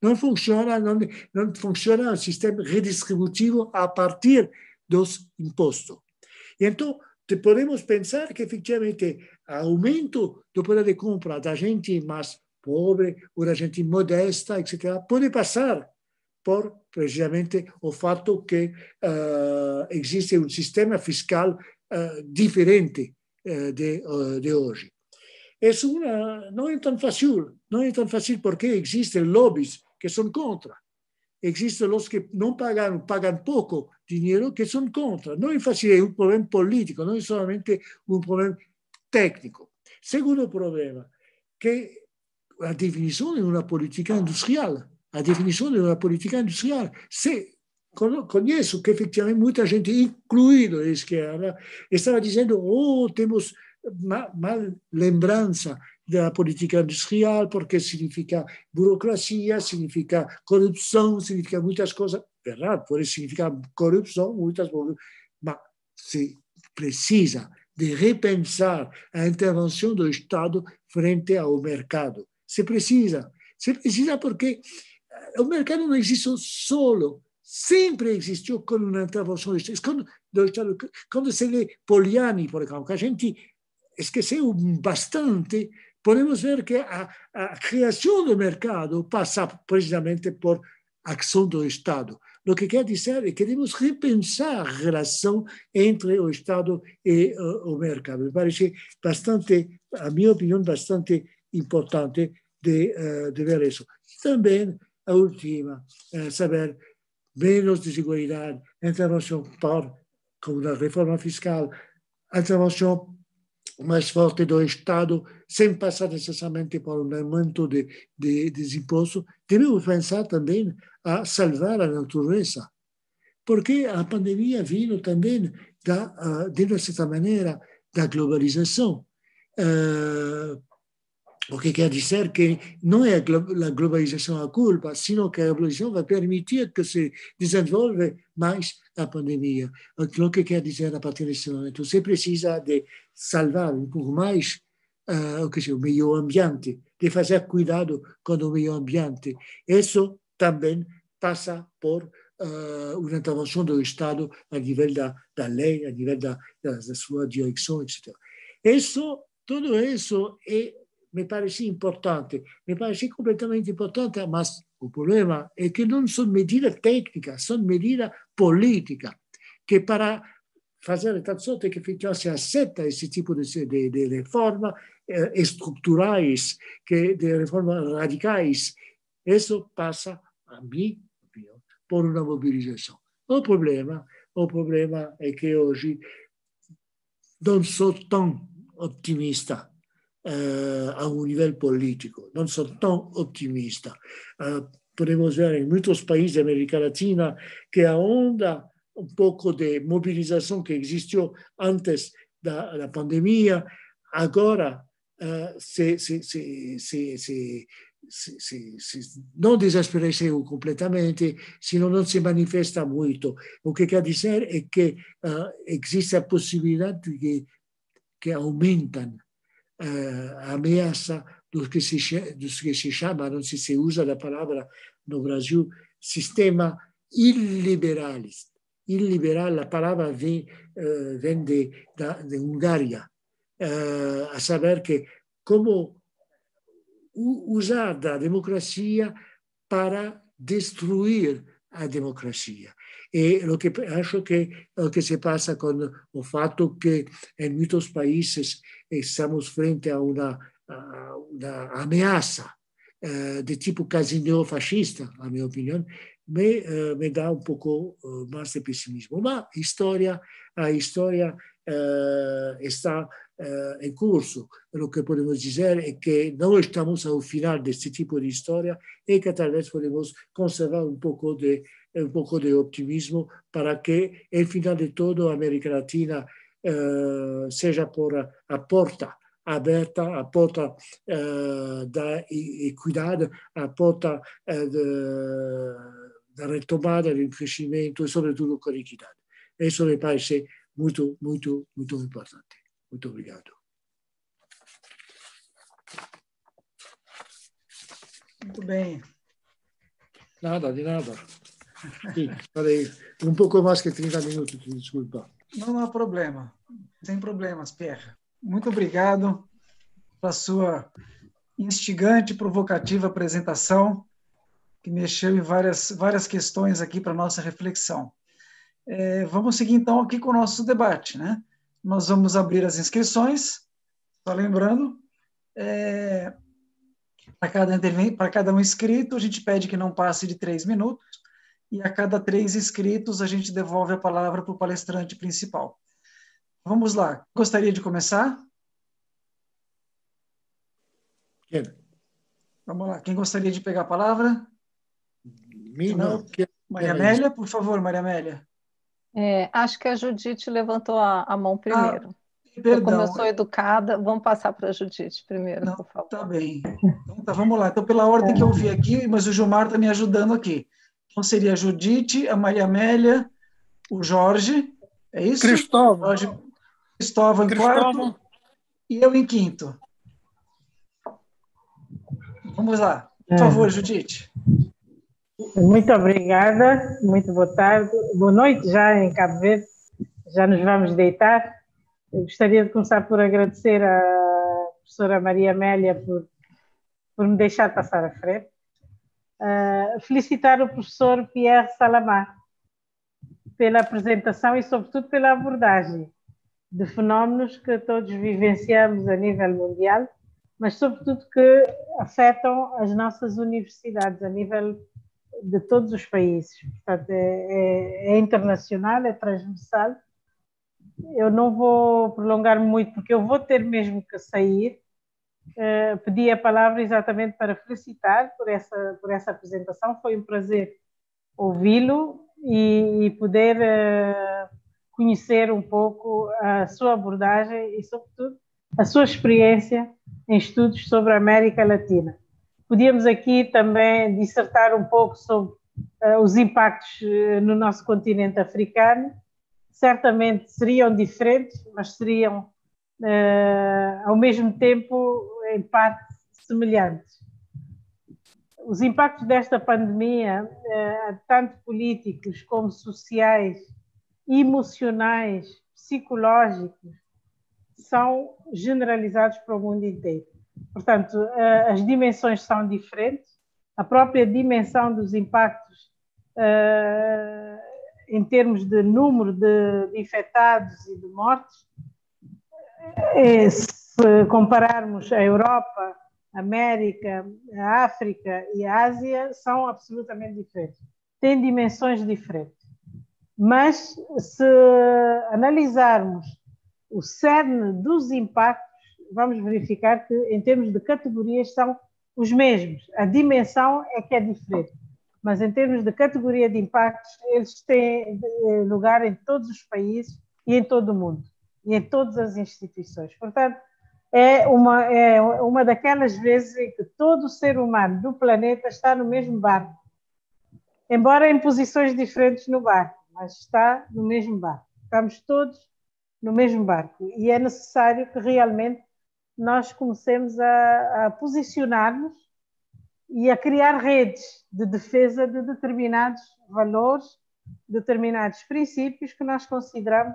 Não funciona, não, não funciona o sistema redistributivo a partir dos impostos. Y entonces podemos pensar que el aumento de poder de compra de gente más pobre ou da gente modesta, etc., puede pasar por precisamente o fato que eh, existe un sistema fiscal eh, diferente eh, de, de, No es tan fácil, no es tan fácil porque existen lobbies que son contra existen los que no pagan, pagan poco dinero, que son contra. No es fácil, es un problema político, no es solamente un problema técnico. Segundo problema, que la definición de una política industrial, la definición de una política industrial, se eso que efectivamente mucha gente, incluido la izquierda, estaba diciendo, oh, tenemos mal lembranza, da política industrial, porque significa burocracia, significa corrupção, significa muitas coisas. Verdade, pode significar corrupção, muitas coisas, mas se precisa de repensar a intervenção do Estado frente ao mercado. Se precisa. Se precisa porque eh, o mercado não existe solo sempre existiu com uma intervenção do Estado. Quando se lê Poliani, por exemplo, a gente esqueceu bastante podemos ver que a, a criação do mercado passa precisamente por ação do Estado. O que quer dizer é que devemos repensar a relação entre o Estado e uh, o mercado. Me parece bastante, a minha opinião, bastante importante de, uh, de ver isso. E também a última, eh, saber menos desigualdade, intervenção por, como na reforma fiscal, intervenção mais forte do Estado, sem passar necessariamente por um aumento de, de, dos impostos, devemos pensar também a salvar a natureza. Porque a pandemia veio também, da, de uma certa maneira, da globalização. Uh, o que quer dizer que não é a globalização a culpa, sino que a globalização vai permitir que se desenvolva mais a pandemia. o que quer dizer a partir desse momento, você precisa de salvar um pouco mais uh, o, que meio ambiente, de fazer cuidado com o meio ambiente. Isso também passa por uh, uma intervenção do Estado a nível da, da lei, a nível da, da, da sua direção, etc. Isso, tudo isso é, me parece importante, me parece completamente importante, mas o problema é que não são medidas técnicas, são medidas política, que para fazer tal sorte que si aceita esse tipo di, de, de reforma eh, estruturais, que, de reformas radicais. questo passa, a mim, per una mobilizzazione. O problema, o problema é que hoje não sou tão otimista eh, a un livello politico, non sono tanto ottimista. Eh, podemos ver en muchos países de América Latina, que ahonda un poco de movilización que existió antes de la pandemia, ahora no eh, se, se, se, se se, se, se, completamente, sino no se manifesta mucho. Lo que quiere decir es que eh, existe la posibilidad que, que aumentan uh, eh, amenazas dos que se, dos que se chama, não sei se usa a palavra no Brasil, sistema illiberalista. Illiberal, a palavra vem, eh, vem de, da, de Hungária, eh, a saber que como usar a democracia para destruir a democracia. E o que acho que é o que se passa com o fato que em muitos países estamos frente a uma da ameaça eh, de tipo casino fascista na minha opinião, me, eh, me dá um pouco eh, mais de pessimismo. Mas a história, a história está em curso. O que podemos dizer é que não estamos ao final desse tipo de história e que talvez podemos conservar um pouco de, um pouco de optimismo para que, no final de tudo, a América Latina seja por a porta aberta, a porta eh, da equidade, a porta eh, da retomada do crescimento e, sobretudo, com a equidade. Isso me parece muito, muito, muito importante. Muito obrigado. Muito bem. Nada, de nada. Sì, farei un poco más che 30 minuti, ti disculpa. Non ho problema, sem problemas, Pierre. muito obrigado pela sua instigante, provocativa apresentação, que mexeu em várias, várias questões aqui para nossa reflexão. É, vamos seguir então aqui com o nosso debate, né? Nós vamos abrir as inscrições, só lembrando, é, para cada, para cada um inscrito, a gente pede que não passe de três minutos, e a cada três inscritos, a gente devolve a palavra para o palestrante principal. Vamos lá. Gostaria de começar? Quem? Vamos lá. Quem gostaria de pegar a palavra? Mim, não. Maria é Amélia, por favor, Maria Amélia. É, acho que a Judite levantou a, a mão ah, primeiro. Ah, perdão. como eu sou educada, vamos passar para a Judite primeiro, não, por favor. Tá bem. Então, tá, vamos lá. Então, pela ordem é. que eu vi aqui, mas o Gilmar está me ajudando aqui. Então, seria a Judite, a Maria Amélia, o Jorge, é isso? Cristóvão. Jorge, Cristóvão em quarto e eu em quinto. Vamos lá. Por favor, é. Judite. Muito obrigada, muito boa tarde. Boa noite já em Cabo Verde, já nos vamos deitar. Eu gostaria de começar por agradecer à professora Maria Amélia por, por me deixar passar à frente. Uh, felicitar o professor Pierre Salamá pela apresentação e, sobretudo, pela abordagem de fenómenos que todos vivenciamos a nível mundial, mas sobretudo que afetam as nossas universidades a nível de todos os países. Portanto, é, é, é internacional, é transversal. Eu não vou prolongar muito, porque eu vou ter mesmo que sair. Uh, pedi a palavra exatamente para felicitar por essa, por essa apresentação. Foi um prazer ouvi-lo e, e, poder uh, conhecer um pouco a sua abordagem e, sobretudo, a sua experiência em estudos sobre a América Latina. Podíamos aqui também dissertar um pouco sobre uh, os impactos uh, no nosso continente africano. Certamente seriam diferentes, mas seriam, uh, ao mesmo tempo, em parte semelhantes. Os impactos desta pandemia, tanto políticos como sociais, emocionais, psicológicos, são generalizados para o mundo inteiro. Portanto, eh, as dimensões são diferentes, a própria dimensão dos impactos eh, em termos de número de infectados e de mortes, eh, se compararmos a Europa, a América, a África e a Ásia, são absolutamente diferentes. Têm dimensões diferentes. Mas se analisarmos o cerne dos impactos, vamos verificar que, em termos de categorias, são os mesmos. A dimensão é que é diferente. Mas, em termos de categoria de impactos, eles têm eh, lugar em todos os países e em todo o mundo, e em todas as instituições. Portanto, é uma, é uma daquelas vezes em que todo o ser humano do planeta está no mesmo barco, embora em posições diferentes no barco mas está no mesmo barco. Estamos todos no mesmo barco e é necessário que realmente nós comecemos a, a posicionar-nos e a criar redes de defesa de determinados valores, determinados princípios que nós consideramos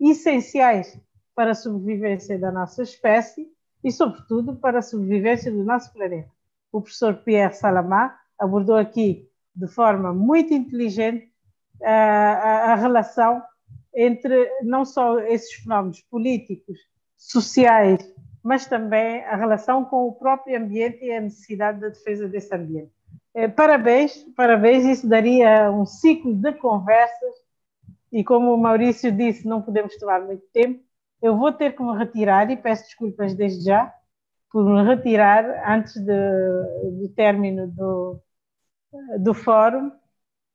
essenciais para a sobrevivência da nossa espécie e, sobretudo, para a sobrevivência do nosso planeta. O professor Pierre Salamá abordou aqui de forma muito inteligente a, a relação entre não só esses fenómenos políticos, sociais, mas também a relação com o próprio ambiente e a necessidade da defesa desse ambiente. Eh, parabéns, parabéns, isso daria um ciclo de conversas e como o Maurício disse, não podemos tomar muito tempo, eu vou ter que me retirar e peço desculpas desde já por me retirar antes de, do término do, do fórum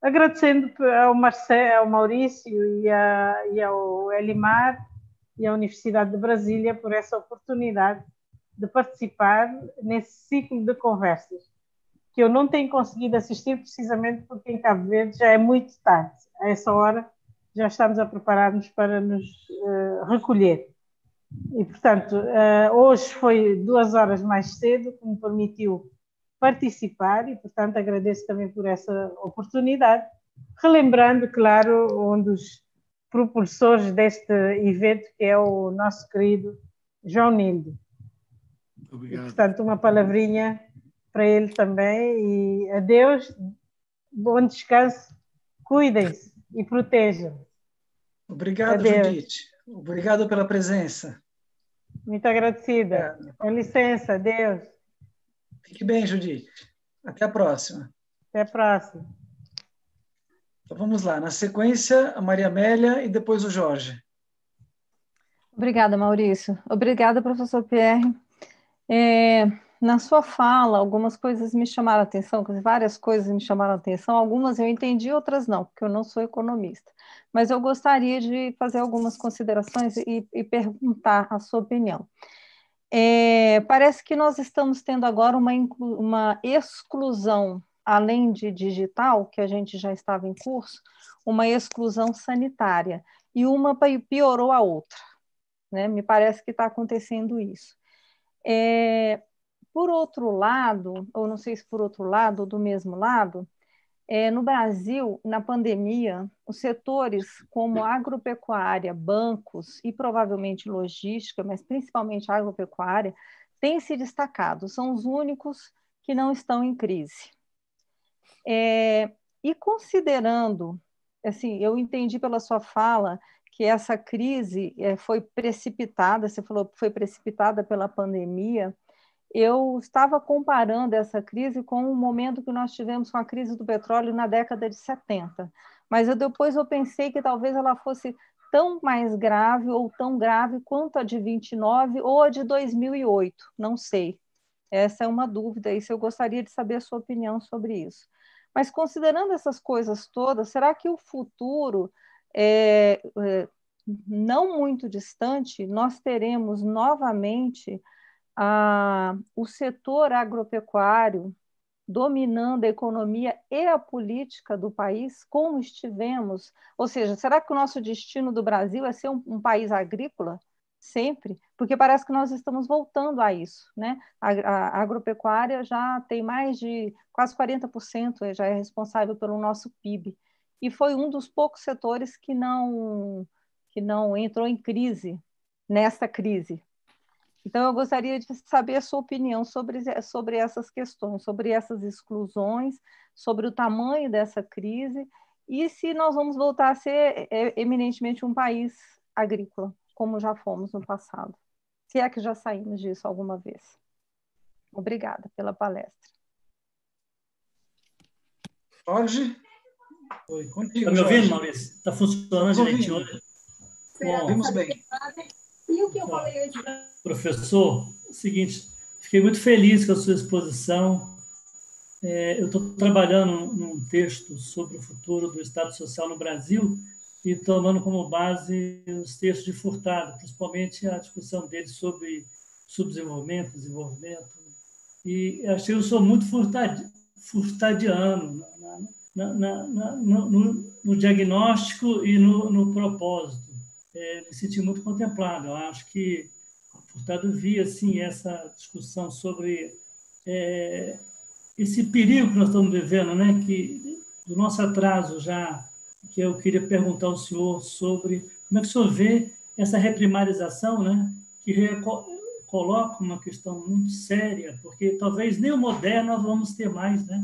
agradecendo ao, Marcelo, ao Maurício e, a, e ao Elimar e à Universidade de Brasília por essa oportunidade de participar nesse ciclo de conversas, que eu não tenho conseguido assistir precisamente porque em Cabo Verde já é muito tarde. A essa hora já estamos a preparar-nos para nos uh, recolher. E, portanto, uh, hoje foi duas horas mais cedo, que me permitiu participar e, portanto, agradeço também por essa oportunidade, relembrando, claro, um dos propulsores deste evento, que é o nosso querido João Nildo. Obrigado. E, portanto, uma palavrinha para ele também e adeus, bom descanso, cuidem-se e protejam. Obrigado, adeus. Judite. Obrigado pela presença. Muito agradecida. Com licença, adeus. Fique bem, Judite. Até a próxima. Até a próxima. Então vamos lá. Na sequência, a Maria Amélia e depois o Jorge. Obrigada, Maurício. Obrigada, professor Pierre. É, na sua fala, algumas coisas me chamaram a atenção, várias coisas me chamaram a atenção, algumas eu entendi, outras não, porque eu não sou economista. Mas eu gostaria de fazer algumas considerações e, e perguntar a sua opinião. É, parece que nós estamos tendo agora uma, uma exclusão, além de digital, que a gente já estava em curso, uma exclusão sanitária. E uma piorou a outra. Né? Me parece que está acontecendo isso. É, por outro lado, ou não sei se por outro lado ou do mesmo lado, é, no Brasil, na pandemia, os setores como agropecuária, bancos e provavelmente logística, mas principalmente agropecuária, têm se destacado, são os únicos que não estão em crise. É, e considerando, assim, eu entendi pela sua fala que essa crise eh, foi precipitada, você falou que foi precipitada pela pandemia, eu estava comparando essa crise com o momento que nós tivemos com a crise do petróleo na década de 70. Mas eu, depois eu pensei que talvez ela fosse tão mais grave ou tão grave quanto a de 29 ou a de 2008, não sei. Essa é uma dúvida e eu gostaria de saber a sua opinião sobre isso. Mas considerando essas coisas todas, será que o futuro é, é, não muito distante nós teremos novamente a, ah, o setor agropecuário dominando a economia e a política do país, como estivemos? Ou seja, será que o nosso destino do Brasil é ser um, um país agrícola? Sempre, porque parece que nós estamos voltando a isso. Né? A, a agropecuária já tem mais de quase 40%, eh, já é responsável pelo nosso PIB. E foi um dos poucos setores que não, que não entrou em crise, nessa crise, então, eu gostaria de saber a sua opinião sobre, sobre essas questões, sobre essas exclusões, sobre o tamanho dessa crise e se nós vamos voltar a ser é, é, eminentemente um país agrícola, como já fomos no passado, se é que já saímos disso alguma vez. Obrigada pela palestra. Jorge? Oi, contigo. Está me ouvindo, Maurício? Está funcionando direitinho? Ouvimos tá bem. E o que eu então, falei antes? Professor, é o seguinte, fiquei muito feliz com a sua exposição. É, eu estou trabalhando num texto sobre o futuro do Estado Social no Brasil e tomando como base os textos de Furtado, principalmente a discussão dele sobre subdesenvolvimento, desenvolvimento. E achei eu sou muito furtadi, furtadiano na, na, na, no, no, diagnóstico e no, no propósito é, me senti muito contemplado. Eu acho que o Furtado via assim, essa discussão sobre é, esse perigo que nós estamos vivendo, né? que do nosso atraso já, que eu queria perguntar ao senhor sobre como é que o senhor vê essa reprimarização, né? que coloca uma questão muito séria, porque talvez nem o moderno nós vamos ter mais, né?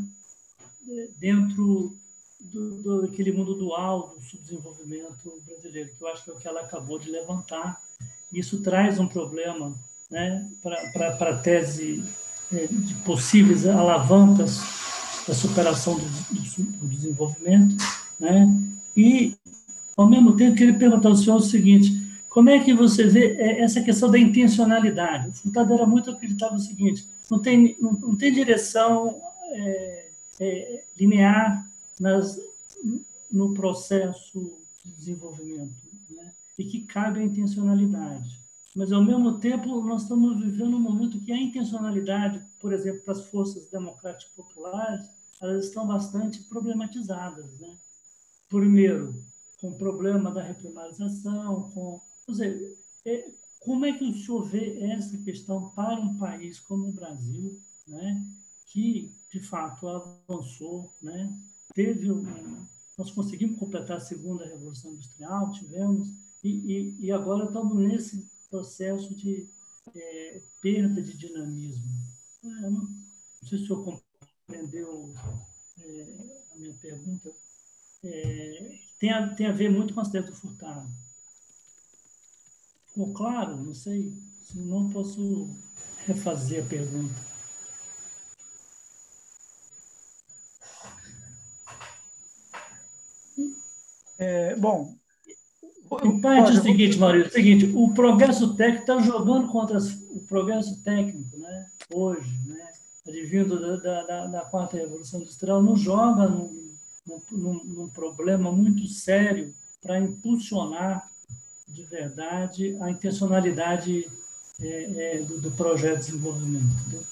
dentro do, do, daquele mundo dual do subdesenvolvimento brasileiro, que eu acho que é o que ela acabou de levantar. Isso traz um problema né, para a tese é, de possíveis alavancas da superação do, do desenvolvimento. Né? E, ao mesmo tempo, queria perguntar ao senhor o seguinte, como é que você vê é, essa questão da intencionalidade? O Furtado era muito acreditava no seguinte, não tem, não, não tem direção é, é, linear nas, no processo de desenvolvimento né? e que cabe a intencionalidade. Mas, ao mesmo tempo, nós estamos vivendo um momento que a intencionalidade, por exemplo, para as forças democráticas populares, elas estão bastante problematizadas. Né? Primeiro, com o problema da reprimarização, com... Quer dizer, é, como é que o senhor vê essa questão para um país como o Brasil, né, que de fato avançou, né, teve um, nós conseguimos completar a segunda revolução industrial, tivemos e, e, e agora estamos nesse processo de é, perda de dinamismo. É, não, não, sei se o senhor compreendeu é, a minha pergunta. É, tem, a, tem a ver muito com a cidade do Furtado. Ficou claro? Não sei. Se não, posso refazer a pergunta. É, bom. o é seguinte, Maurício, é o seguinte, o progresso técnico está jogando contra o progresso técnico, né? Hoje, né? Advindo da, da, da, da quarta revolução industrial, não joga num, num, num problema muito sério para impulsionar de verdade a intencionalidade é, é, do, do, projeto de desenvolvimento. Entendeu?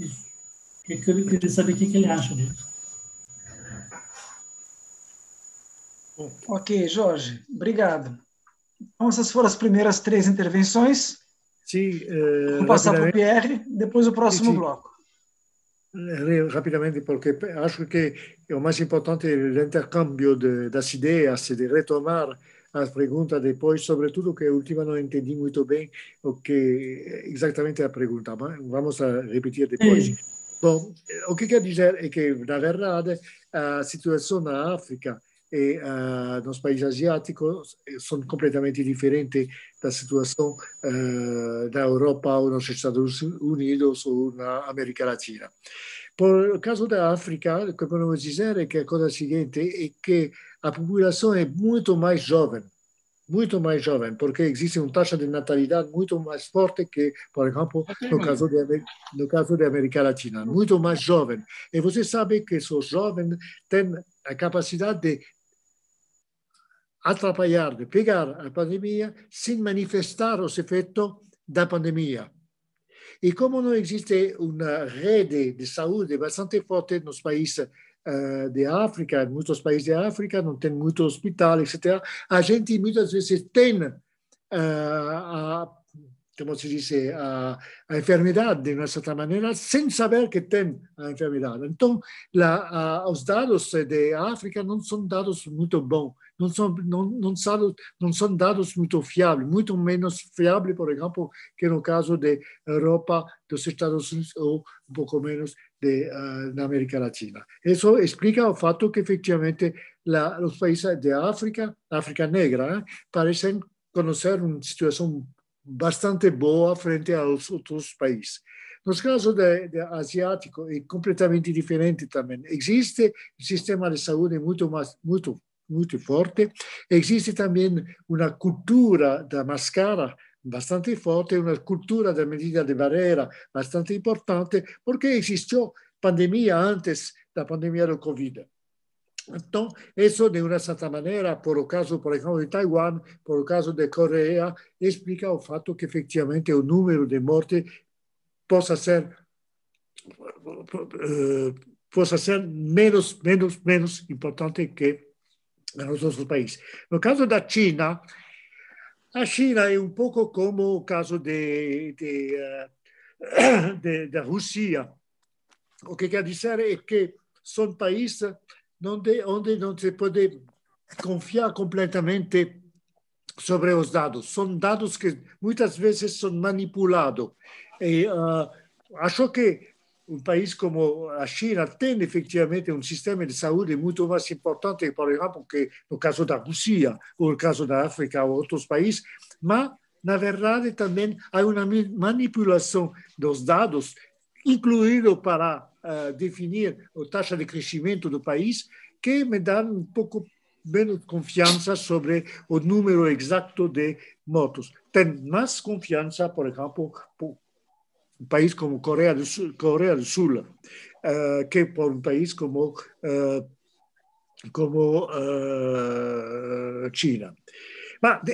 Isso. Eu queria saber o que ele acha disso. Ok, Jorge, obrigado. Então, essas foram as primeiras três intervenções. Sim. Uh, Vou passar para o Pierre, depois o próximo sim, sim. bloco. Eh, rapidamente, porque acho que é o mais importante é o intercâmbio de, das ideias, de retomar as perguntas depois, sobretudo que a última não entendi muito bem o que eh, exatamente a pergunta, mas vamos repetir depois. Sim. Bom, o que quer dizer é que, na verdade, a situação na África e uh, eh, nos paesi asiatici eh, sono completamente differenti da situazione uh, da Europa o nos Estados Unidos o na América Latina. Por caso da África, o que podemos dizer é que a coisa seguinte é que a população é muito mais jovem, muito mais jovem, porque existe uma taxa de natalidade muito mais forte che, por exemplo, no caso, de, da América Latina, molto più jovem. E você sabe que os jovens têm la capacità di atrapalhar, de pegar a pandemia sem manifestar os efeitos da pandemia. E como não existe uma rede de saúde bastante forte nos países eh, de África, em muitos países de África, não tem muito hospital, etc., a gente muitas vezes tem eh, a como se diz a, a enfermidade, de uma certa maneira, sem saber que tem a enfermidade. Então, la, a, os dados de África não são dados muito bons, não são, não, não, são, não são dados muito fiáveis, muito menos fiáveis, por exemplo, que no caso de Europa, dos Estados Unidos ou um pouco menos de, uh, eh, da América Latina. Isso explica o fato que, efetivamente, la, os países de África, África Negra, eh, parecem conhecer uma situação bastante boa frente a otros países. Los casos de, asiático es completamente diferente también. Existe un sistema de salud muy más, mucho, fuerte. Existe también una cultura de máscara bastante fuerte, una cultura de medida de barrera bastante importante, porque existió pandemia antes de la pandemia del COVID. Então, isso de uma certa maneira, por o caso, por exemplo, de Taiwan, por o caso de Coreia, explica o fato que efetivamente o número de mortes possa ser eh, possa ser menos menos menos importante que nos outros países. No caso da China, a China é um pouco como o caso de, de, eh, de, da Rússia. O que quer dizer é que são países onde, onde não se pode confiar completamente sobre os dados. São dados que muitas vezes são manipulados. E, uh, acho que um país como a China tem efetivamente um sistema de saúde muito mais importante, por exemplo, que no caso da Rússia, ou no caso da África, ou outros países, mas, na verdade, também há uma manipulação dos dados, incluído para definir la tasa de crecimiento del país, que me dan un um poco menos confianza sobre el número exacto de mortos. ten más confianza, por ejemplo, por un um país como Corea del Sur, que por un um país como eh, como eh, China.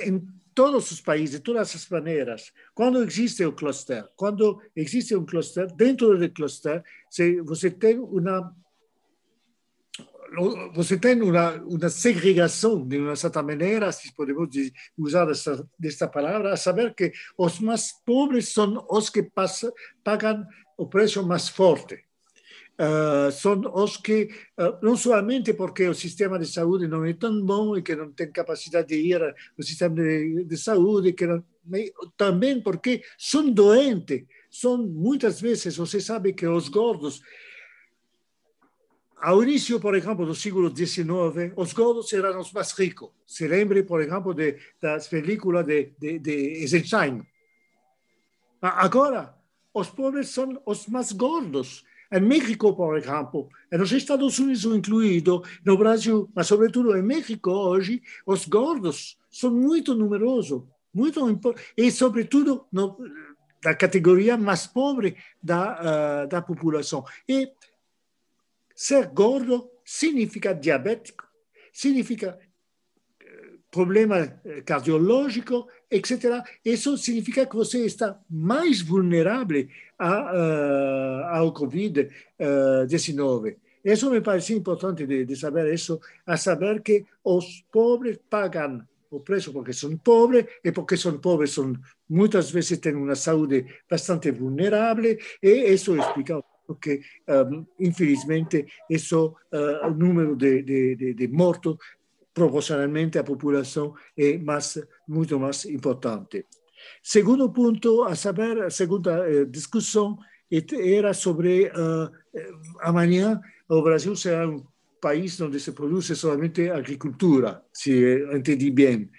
Em todos os países, todas as maneiras, quando existe o cluster, quando existe um cluster, dentro do cluster, você tem uma você tem uma, uma segregação, de uma certa maneira, se podemos usar essa, desta palavra, a saber que os mais pobres são os que passam, pagam o preço mais forte Eh, son los que, eh, no solamente porque el sistema de salud no es tan bom y e que no tiene capacidad de ir al sistema de, salud, y que porque son doentes. Muchas veces, o se sabe que los gordos, al inicio, por ejemplo, del siglo XIX, los gordos eran los más ricos. Se lembre, por ejemplo, de, las películas de, de, de Eisenstein. Ahora, los pobres son los más gordos. Em México, por exemplo, e nos Estados Unidos incluído, no Brasil, mas sobretudo em México hoje, os gordos são muito numerosos, muito e sobretudo no, da categoria mais pobre da, uh, da população. E ser gordo significa diabético, significa problema eh, cardiológico, etc. Isso significa que você está mais vulnerável eh, ao Covid-19. Isso eh, me parece importante de, de, saber isso, a saber que os pobres pagam o preço porque são pobres e porque são pobres são, muitas vezes têm uma saúde bastante vulnerável e isso explica que, um, infelizmente, isso, uh, o número de, de, de mortos proporcionalmente à população é mais, muito mais importante. Segundo ponto a saber, a segunda eh, discussão era sobre uh, amanhã o Brasil será um país onde se produz somente agricultura, se entendi bem.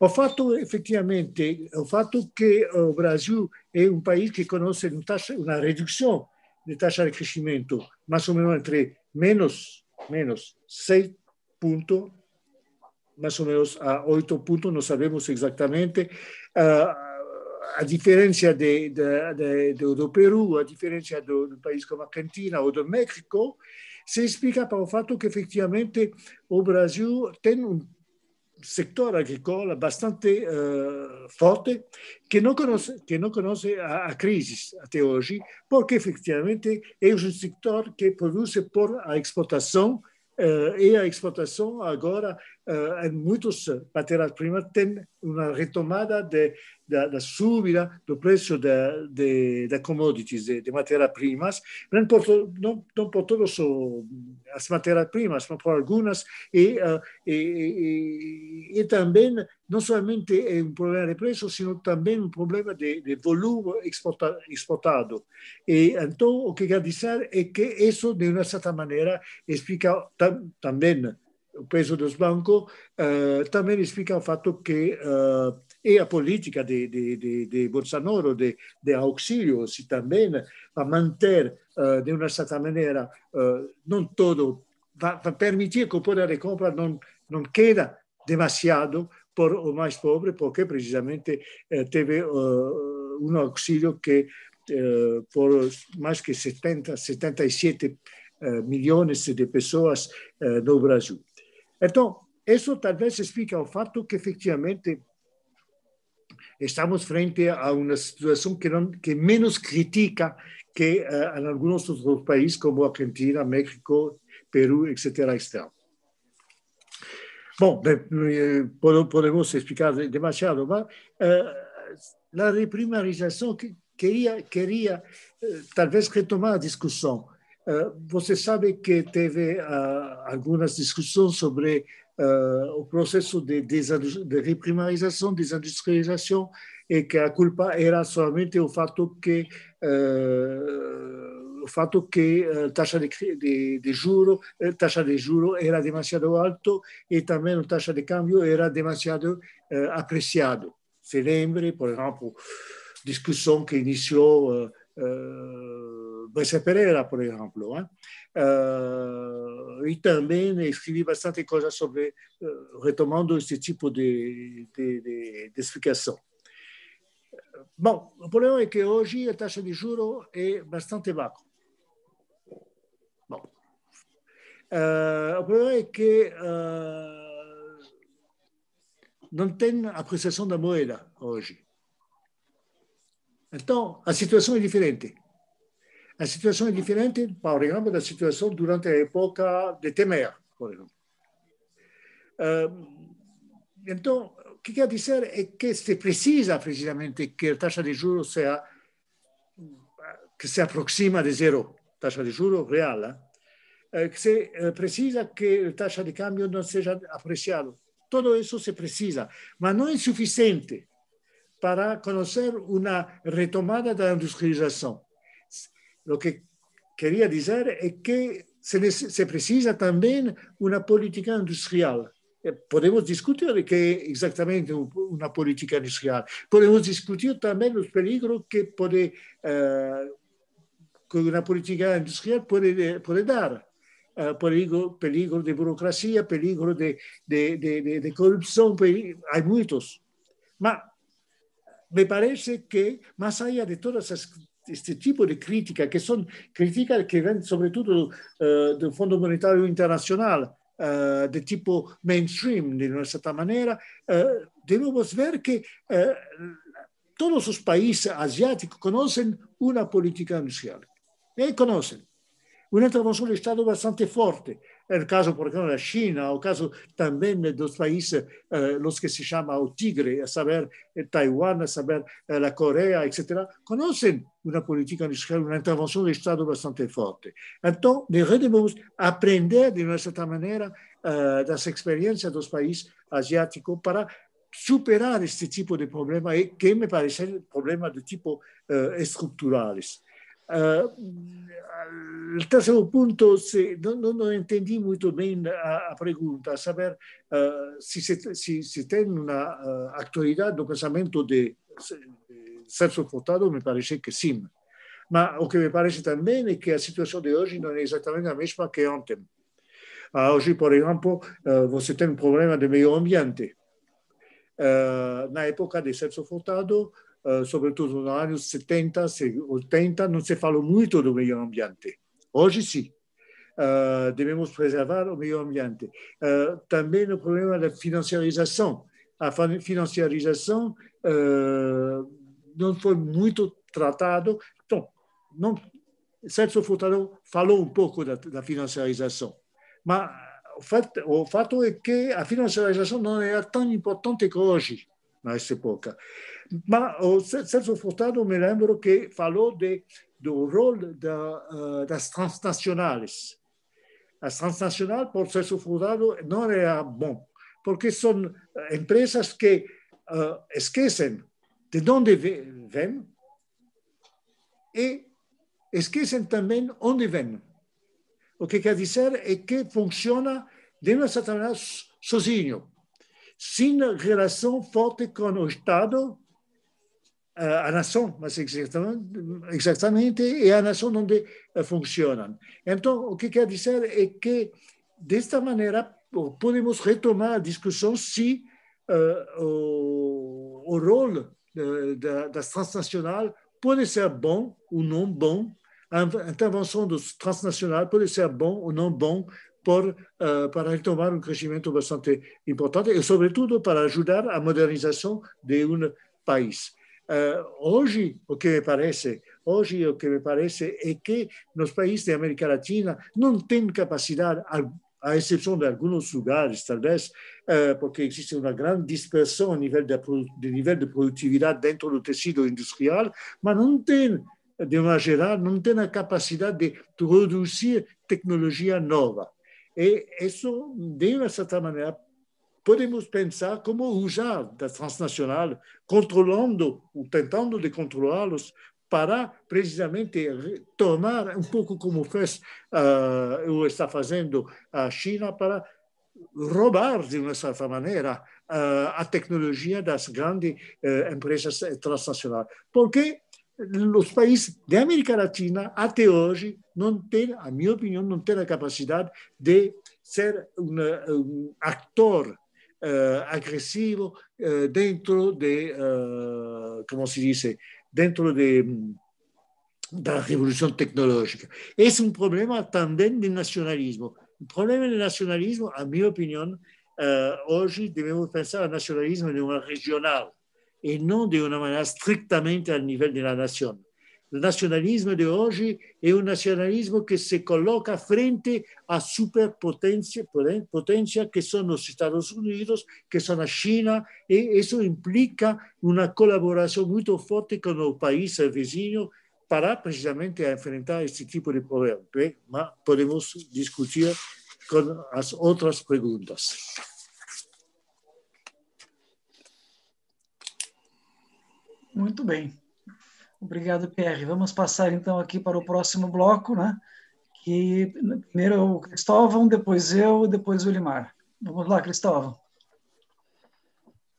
O fato, efetivamente, o fato que o Brasil é um país que conhece uma, taxa, uma redução de taxa de crescimento, mais ou menos entre menos, menos 6 pontos mais ou menos a oito pontos, não sabemos exatamente. Ah, a diferença de, de, de, do Peru, a diferença do, do país como a Argentina ou do México, se explica pelo fato que efetivamente o Brasil tem um setor agrícola bastante uh, forte que não conhece, que não conhece a, a, crise até hoje, porque efetivamente é um setor que produz por a exportação uh, e a exportação agora uh, eh, em muitas eh, matérias-primas tem uma retomada de, da, da subida do preço de de, commodities, de, de matérias-primas. Não, não, não por todas as matérias-primas, mas por algumas. E, uh, e, e, e, também, não somente é um problema de preço, sino também um problema de, de volume exporta, exportado. E, então, o que quer dizer é que isso, de uma certa maneira, explica tam, também o peso dos bancos, uh, eh, também explica o fato que uh, eh, e é a política de, de, de, de Bolsonaro de, de auxílio se também a manter uh, de uma certa maneira não todo, vai, permitir que o poder de compra não, não queda demasiado por o mais pobre, porque precisamente teve um auxílio que por mais que 70, 77 milhões de pessoas no Brasil. Entonces, eso tal vez explica o fato que efectivamente estamos frente a una situación que, menos critica que eh, en algunos otros países, como Argentina, México, Perú, etc. etcétera. podemos explicar demasiado, pero eh, la reprimarización quería que eh, vez retomar la discusión. Eh, você sabe que teve eh, algumas discussões sobre eh, o processo de, de reprimarização, desindustrialização, e que a culpa era somente o fato que o fato que a taxa de, de, de juro, taxa de juro era demasiado alto e também a taxa de câmbio era demasiado uh, apreciado. Se lembre, por exemplo, discussão que iniciou uh, uh, Brescia Pereira, por exemple, Hein? Uh, eh, y e también escribí bastante coisa sobre, uh, retomando este tipo de, de, de, de, le Bom, o problema que hoje a taxa de juro est bastante vaga. Bom, uh, o problema é que não tem apreciação da moeda hoje. Então, la situation est différente. A situação é diferente, por exemplo, da situação durante a época de Temer, por exemplo. Então, eh, o que quer dizer é que se precisa precisamente que a taxa de juros seja que se aproxima de zero, taxa de juros real, ¿eh? Eh, que se precisa que a taxa de câmbio não seja apreciada. Tudo isso se precisa, mas não é suficiente para conhecer uma retomada da industrialização. Lo que quería decir es é que se, se precisa también una eh, política industrial. Podemos discutir de qué es exactamente una política industrial. Podemos discutir también los peligros que puede, eh, una política industrial puede, puede dar. Uh, perigo, perigo de burocracia, perigo de, de, de, de corrupção, há muitos. Mas me parece que, mais allá de todas as este tipo de crítica, que son críticas que ven sobre todo eh, del Fondo Monetario Internacional, eh, de tipo mainstream, de una cierta manera, eh, debemos ver que todos los países asiáticos conocen una política mundial Y conocen. Una transformación de Estado bastante fuerte el caso, por ejemplo, de China, o caso también de los países, eh, los que se llama o tigre, a saber, eh, Taiwán, a saber, eh, la Corea, etcétera, conocen una política industrial, una intervención de Estado bastante fuerte. Entonces, debemos aprender de una cierta manera las experiencias de los países asiáticos para superar este tipo de problemas que me parecen problemas de tipo estructurales. Uh, terzo punto, ponto, eh, eh, se, não, não, entendi muito bem a, a pergunta, a uh, se, si, se, tem na uh, atualidade o pensamento di de ser suportado, me parece que sim. Mas o che mi pare anche é que a situação de hoje não é exatamente a mesma que ontem. Uh, ah, hoje, por exemplo, si tiene un problema di meio ambiente. na época di Celso Furtado, Eh, sobretudo nos anos 70, 80, não se falou muito do meio ambiente. Hoje, sim. Uh, eh, devemos preservar o meio ambiente. Uh, eh, também o problema da financiarização. A financiarização uh, não foi muito tratado. Então, não, Celso Furtado falou um pouco da, da financiarização, mas o fato, o fato é que a financiarização não era tão importante que hoje, nessa época. Ma o Celso Furtado, me lembro que falou de, do rol eh, das transnacionais. As transnacionais, por Celso Furtado, não era é bom, porque são eh, empresas que uh, esquecem de onde vêm e esquecem também onde vêm. O que quer dizer é que funciona de uma certa maneira sozinho, sem relação forte com o Estado Eh, annação, mas exatamente, exatamente é e a nação onde eh, fonctionnent. Então, ce que quer dizer é que, de cette podemos retomar a discussão se discussion eh, o, o rôle da, das transnacionais pode ser bom ou non bon a intervenção dos peut pode ser ou non bon por, uh, para retomar un um crescimento bastante importante e, sobretudo, para ajudar a modernização de um pays. Eh, hoje, o que me parece, hoje o que me parece é que nos países da América Latina não tem capacidade à exceção de alguns lugares, talvez, eh, porque existe uma grande dispersão a nível de, de nível de produtividade dentro do tecido industrial, mas não tem, de uma geral, não tem a capacidade de produzir tecnologia nova. E isso, de uma certa maneira, podemos pensar como o já da transnacional, controlando ou tentando de controlá-los para precisamente tomar um pouco como fez uh, ou está fazendo a China para roubar de uma certa maneira uh, a tecnologia das grandes uh, empresas eh, transnacionais. Porque os países da América Latina até hoje não têm, a minha opinião, não têm a capacidade de ser um, um ator Eh, aggressivo eh, dentro de, la révolution technologique. C'est un problème de nationalisme. Mm, Le problème problema nationalisme, à mon mi aujourd'hui, nous devons penser au nationalisme de manière régionale et non de manière strictement au niveau de la nation. O nacionalismo de hoje é um nacionalismo que se coloca frente à superpotência potência que são os Estados Unidos, que são a China, e isso implica uma colaboração muito forte com o país vizinho para precisamente enfrentar esse tipo de problema. Mas podemos discutir com as outras perguntas. Muito bem. Obrigado, Pierre. Vamos passar então aqui para o próximo bloco, né? Que primeiro é o Cristóvão, depois eu, depois o Limar. Vamos lá, Cristóvão.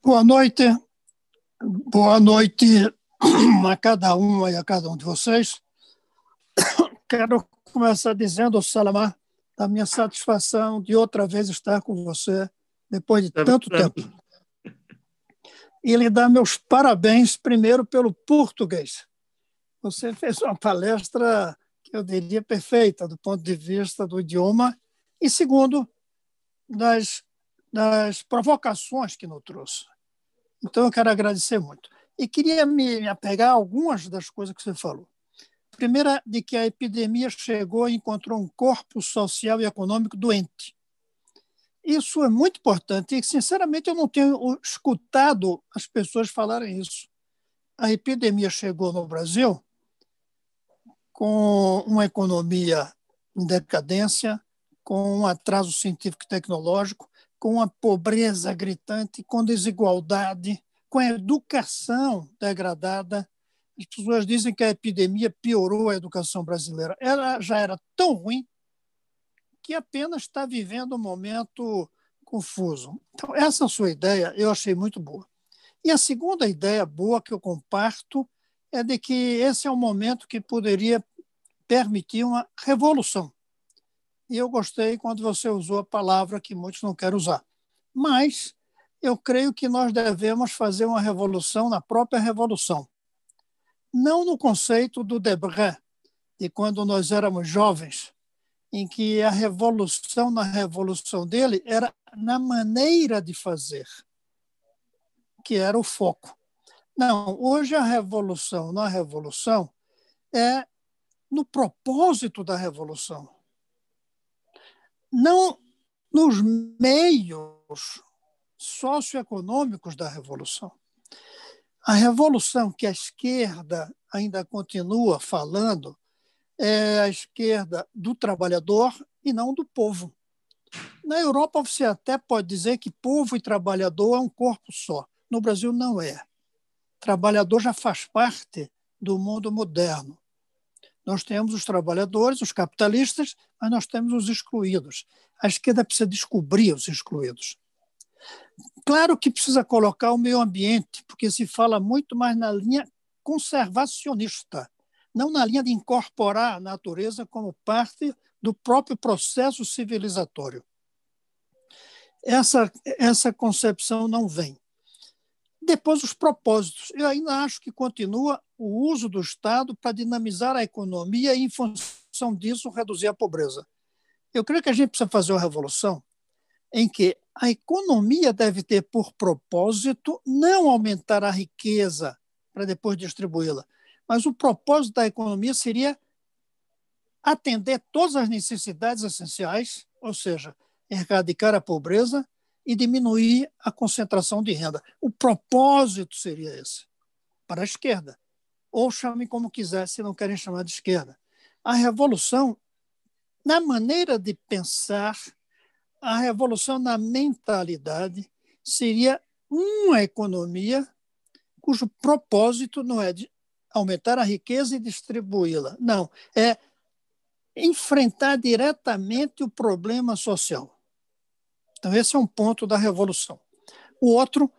Boa noite. Boa noite a cada um e a cada um de vocês. Quero começar dizendo, Salamar, da minha satisfação de outra vez estar com você depois de tanto tempo. E lhe dar meus parabéns, primeiro, pelo português. Você fez uma palestra que eu diria perfeita do ponto de vista do idioma e, segundo, das, das provocações que nos trouxe. Então, eu quero agradecer muito. E queria me, me apegar a algumas das coisas que você falou. Primeira, de que a epidemia chegou e encontrou um corpo social e econômico doente. Isso é muito importante e, sinceramente, eu não tenho escutado as pessoas falarem isso. A epidemia chegou no Brasil com uma economia em decadência, com um atraso científico e tecnológico, com uma pobreza gritante, com desigualdade, com a educação degradada. As pessoas dizem que a epidemia piorou a educação brasileira. Ela já era tão ruim que apenas está vivendo um momento confuso. Então, essa sua ideia eu achei muito boa. E a segunda ideia boa que eu comparto é de que esse é um momento que poderia permitir uma revolução. E eu gostei quando você usou a palavra que muitos não querem usar. Mas eu creio que nós devemos fazer uma revolução na própria revolução. Não no conceito do Debré, de quando nós éramos jovens, em que a revolução na revolução dele era na maneira de fazer, que era o foco. Não, hoje a revolução na revolução é no propósito da revolução, não nos meios socioeconômicos da revolução. A revolução que a esquerda ainda continua falando é a esquerda do trabalhador e não do povo. Na Europa, você até pode dizer que povo e trabalhador é um corpo só. No Brasil, não é trabalhador já faz parte do mundo moderno. Nós temos os trabalhadores, os capitalistas, mas nós temos os excluídos. A esquerda precisa descobrir os excluídos. Claro que precisa colocar o meio ambiente, porque se fala muito mais na linha conservacionista, não na linha de incorporar a natureza como parte do próprio processo civilizatório. Essa, essa concepção não vem. Depois, os propósitos. Eu ainda acho que continua o uso do Estado para dinamizar a economia e, em função disso, reduzir a pobreza. Eu creio que a gente precisa fazer uma revolução em que a economia deve ter por propósito não aumentar a riqueza para depois distribuí-la, mas o propósito da economia seria atender todas as necessidades essenciais, ou seja, erradicar a pobreza, e diminuir a concentração de renda. O propósito seria esse, para a esquerda. Ou chamem como quiser, se não querem chamar de esquerda. A revolução na maneira de pensar, a revolução na mentalidade seria uma economia cujo propósito não é aumentar a riqueza e distribuí-la. Não, é enfrentar diretamente o problema social. Então, esse é um ponto da revolução. O outro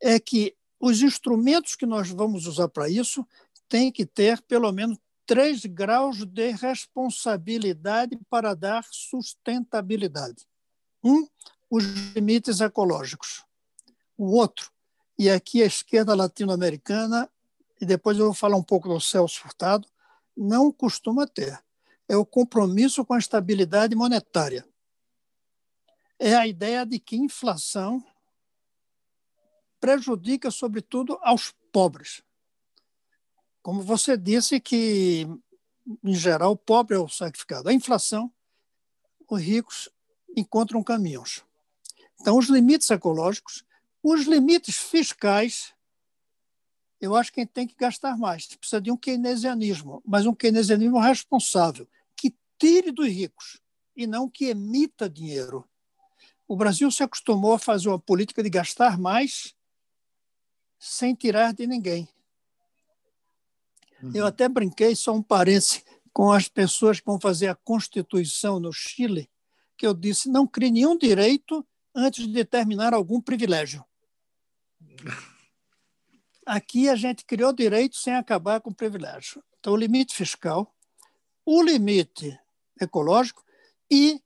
é que os instrumentos que nós vamos usar para isso têm que ter pelo menos três graus de responsabilidade para dar sustentabilidade. Um, os limites ecológicos. O outro, e aqui a esquerda latino-americana, e depois eu vou falar um pouco do Celso Furtado, não costuma ter, é o compromisso com a estabilidade monetária é a ideia de que inflação prejudica, sobretudo, aos pobres. Como você disse, que, em geral, o pobre é o sacrificado. A inflação, os ricos encontram caminhos. Então, os limites ecológicos, os limites fiscais, eu acho que a gente tem que gastar mais. Precisa de um keynesianismo, mas um keynesianismo responsável, que tire dos ricos e não que emita dinheiro. O Brasil se acostumou a fazer uma política de gastar mais sem tirar de ninguém. Uhum. Eu até brinquei, só um parênteses, com as pessoas que vão fazer a Constituição no Chile, que eu disse: não crie nenhum direito antes de determinar algum privilégio. Aqui a gente criou direito sem acabar com privilégio. Então, o limite fiscal, o limite ecológico e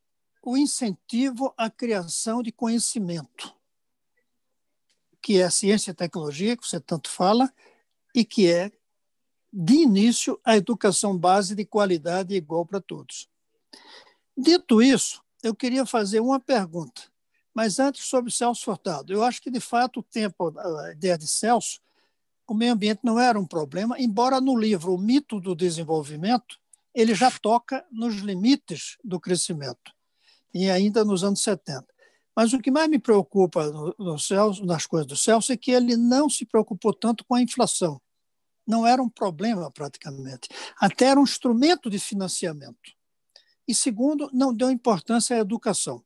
o incentivo à criação de conhecimento, que é a ciência e tecnologia, que você tanto fala, e que é, de início, a educação base de qualidade igual para todos. Dito isso, eu queria fazer uma pergunta, mas antes sobre Celso Furtado. Eu acho que, de fato, o tempo, a ideia de Celso, o meio ambiente não era um problema, embora no livro O Mito do Desenvolvimento, ele já toca nos limites do crescimento e ainda nos anos 70. Mas o que mais me preocupa no, no Celso, nas coisas do Celso é que ele não se preocupou tanto com a inflação. Não era um problema, praticamente. Até era um instrumento de financiamento. E, segundo, não deu importância à educação.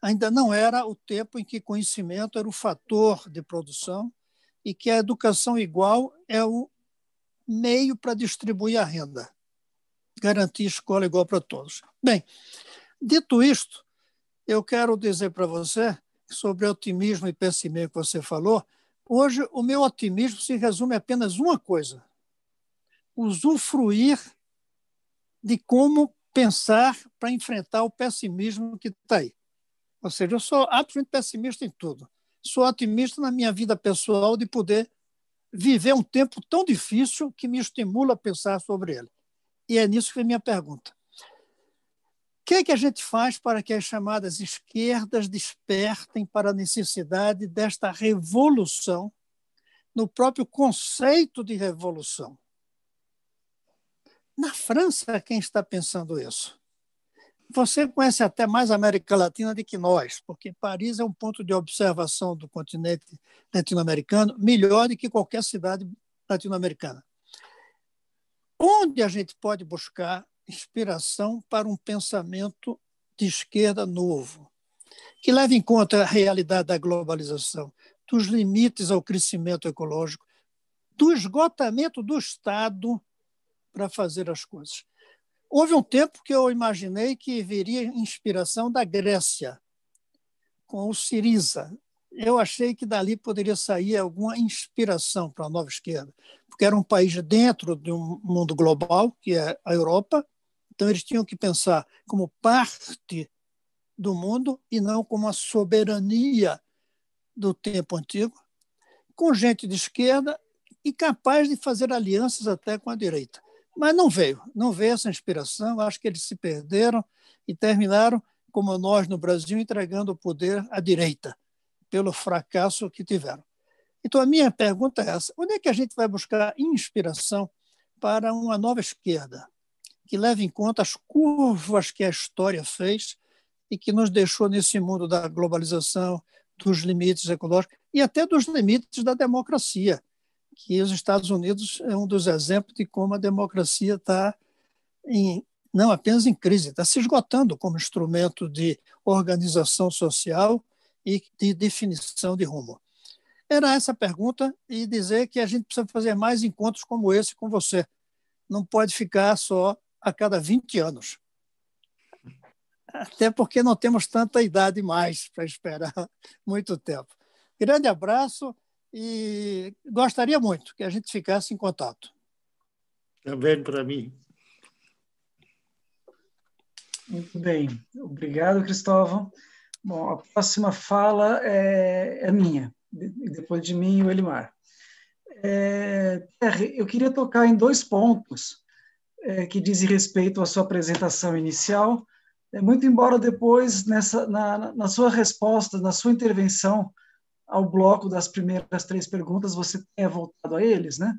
Ainda não era o tempo em que conhecimento era o fator de produção e que a educação igual é o meio para distribuir a renda, garantir escola igual para todos. Bem, Dito isto, eu quero dizer para você, sobre otimismo e pessimismo que você falou, hoje o meu otimismo se resume a apenas uma coisa: usufruir de como pensar para enfrentar o pessimismo que está aí. Ou seja, eu sou absolutamente pessimista em tudo. Sou otimista na minha vida pessoal de poder viver um tempo tão difícil que me estimula a pensar sobre ele. E é nisso que vem minha pergunta que é que a gente faz para que as chamadas esquerdas despertem para a necessidade desta revolução no próprio conceito de revolução? Na França, quem está pensando isso? Você conhece até mais a América Latina do que nós, porque Paris é um ponto de observação do continente latino-americano melhor do que qualquer cidade latino-americana. Onde a gente pode buscar inspiração para um pensamento de esquerda novo, que leva em conta a realidade da globalização, dos limites ao crescimento ecológico, do esgotamento do Estado para fazer as coisas. Houve um tempo que eu imaginei que viria inspiração da Grécia, com o Siriza. Eu achei que dali poderia sair alguma inspiração para a nova esquerda, porque era um país dentro de um mundo global, que é a Europa, então, eles tinham que pensar como parte do mundo e não como a soberania do tempo antigo, com gente de esquerda e capaz de fazer alianças até com a direita. Mas não veio, não veio essa inspiração, acho que eles se perderam e terminaram, como nós no Brasil, entregando o poder à direita, pelo fracasso que tiveram. Então, a minha pergunta é essa: onde é que a gente vai buscar inspiração para uma nova esquerda? que leva em conta as curvas que a história fez e que nos deixou nesse mundo da globalização, dos limites ecológicos e até dos limites da democracia, que os Estados Unidos é um dos exemplos de como a democracia está não apenas em crise, está se esgotando como instrumento de organização social e de definição de rumo. Era essa a pergunta e dizer que a gente precisa fazer mais encontros como esse com você. Não pode ficar só a cada 20 anos. Até porque não temos tanta idade mais para esperar muito tempo. Grande abraço e gostaria muito que a gente ficasse em contato. Também é para mim. Muito bem. Obrigado, Cristóvão. Bom, a próxima fala é, é minha, depois de mim, o Elimar. É, eu queria tocar em dois pontos é, que diz respeito à sua apresentação inicial, é, muito embora depois, nessa, na, na sua resposta, na sua intervenção ao bloco das primeiras três perguntas, você tenha voltado a eles, né?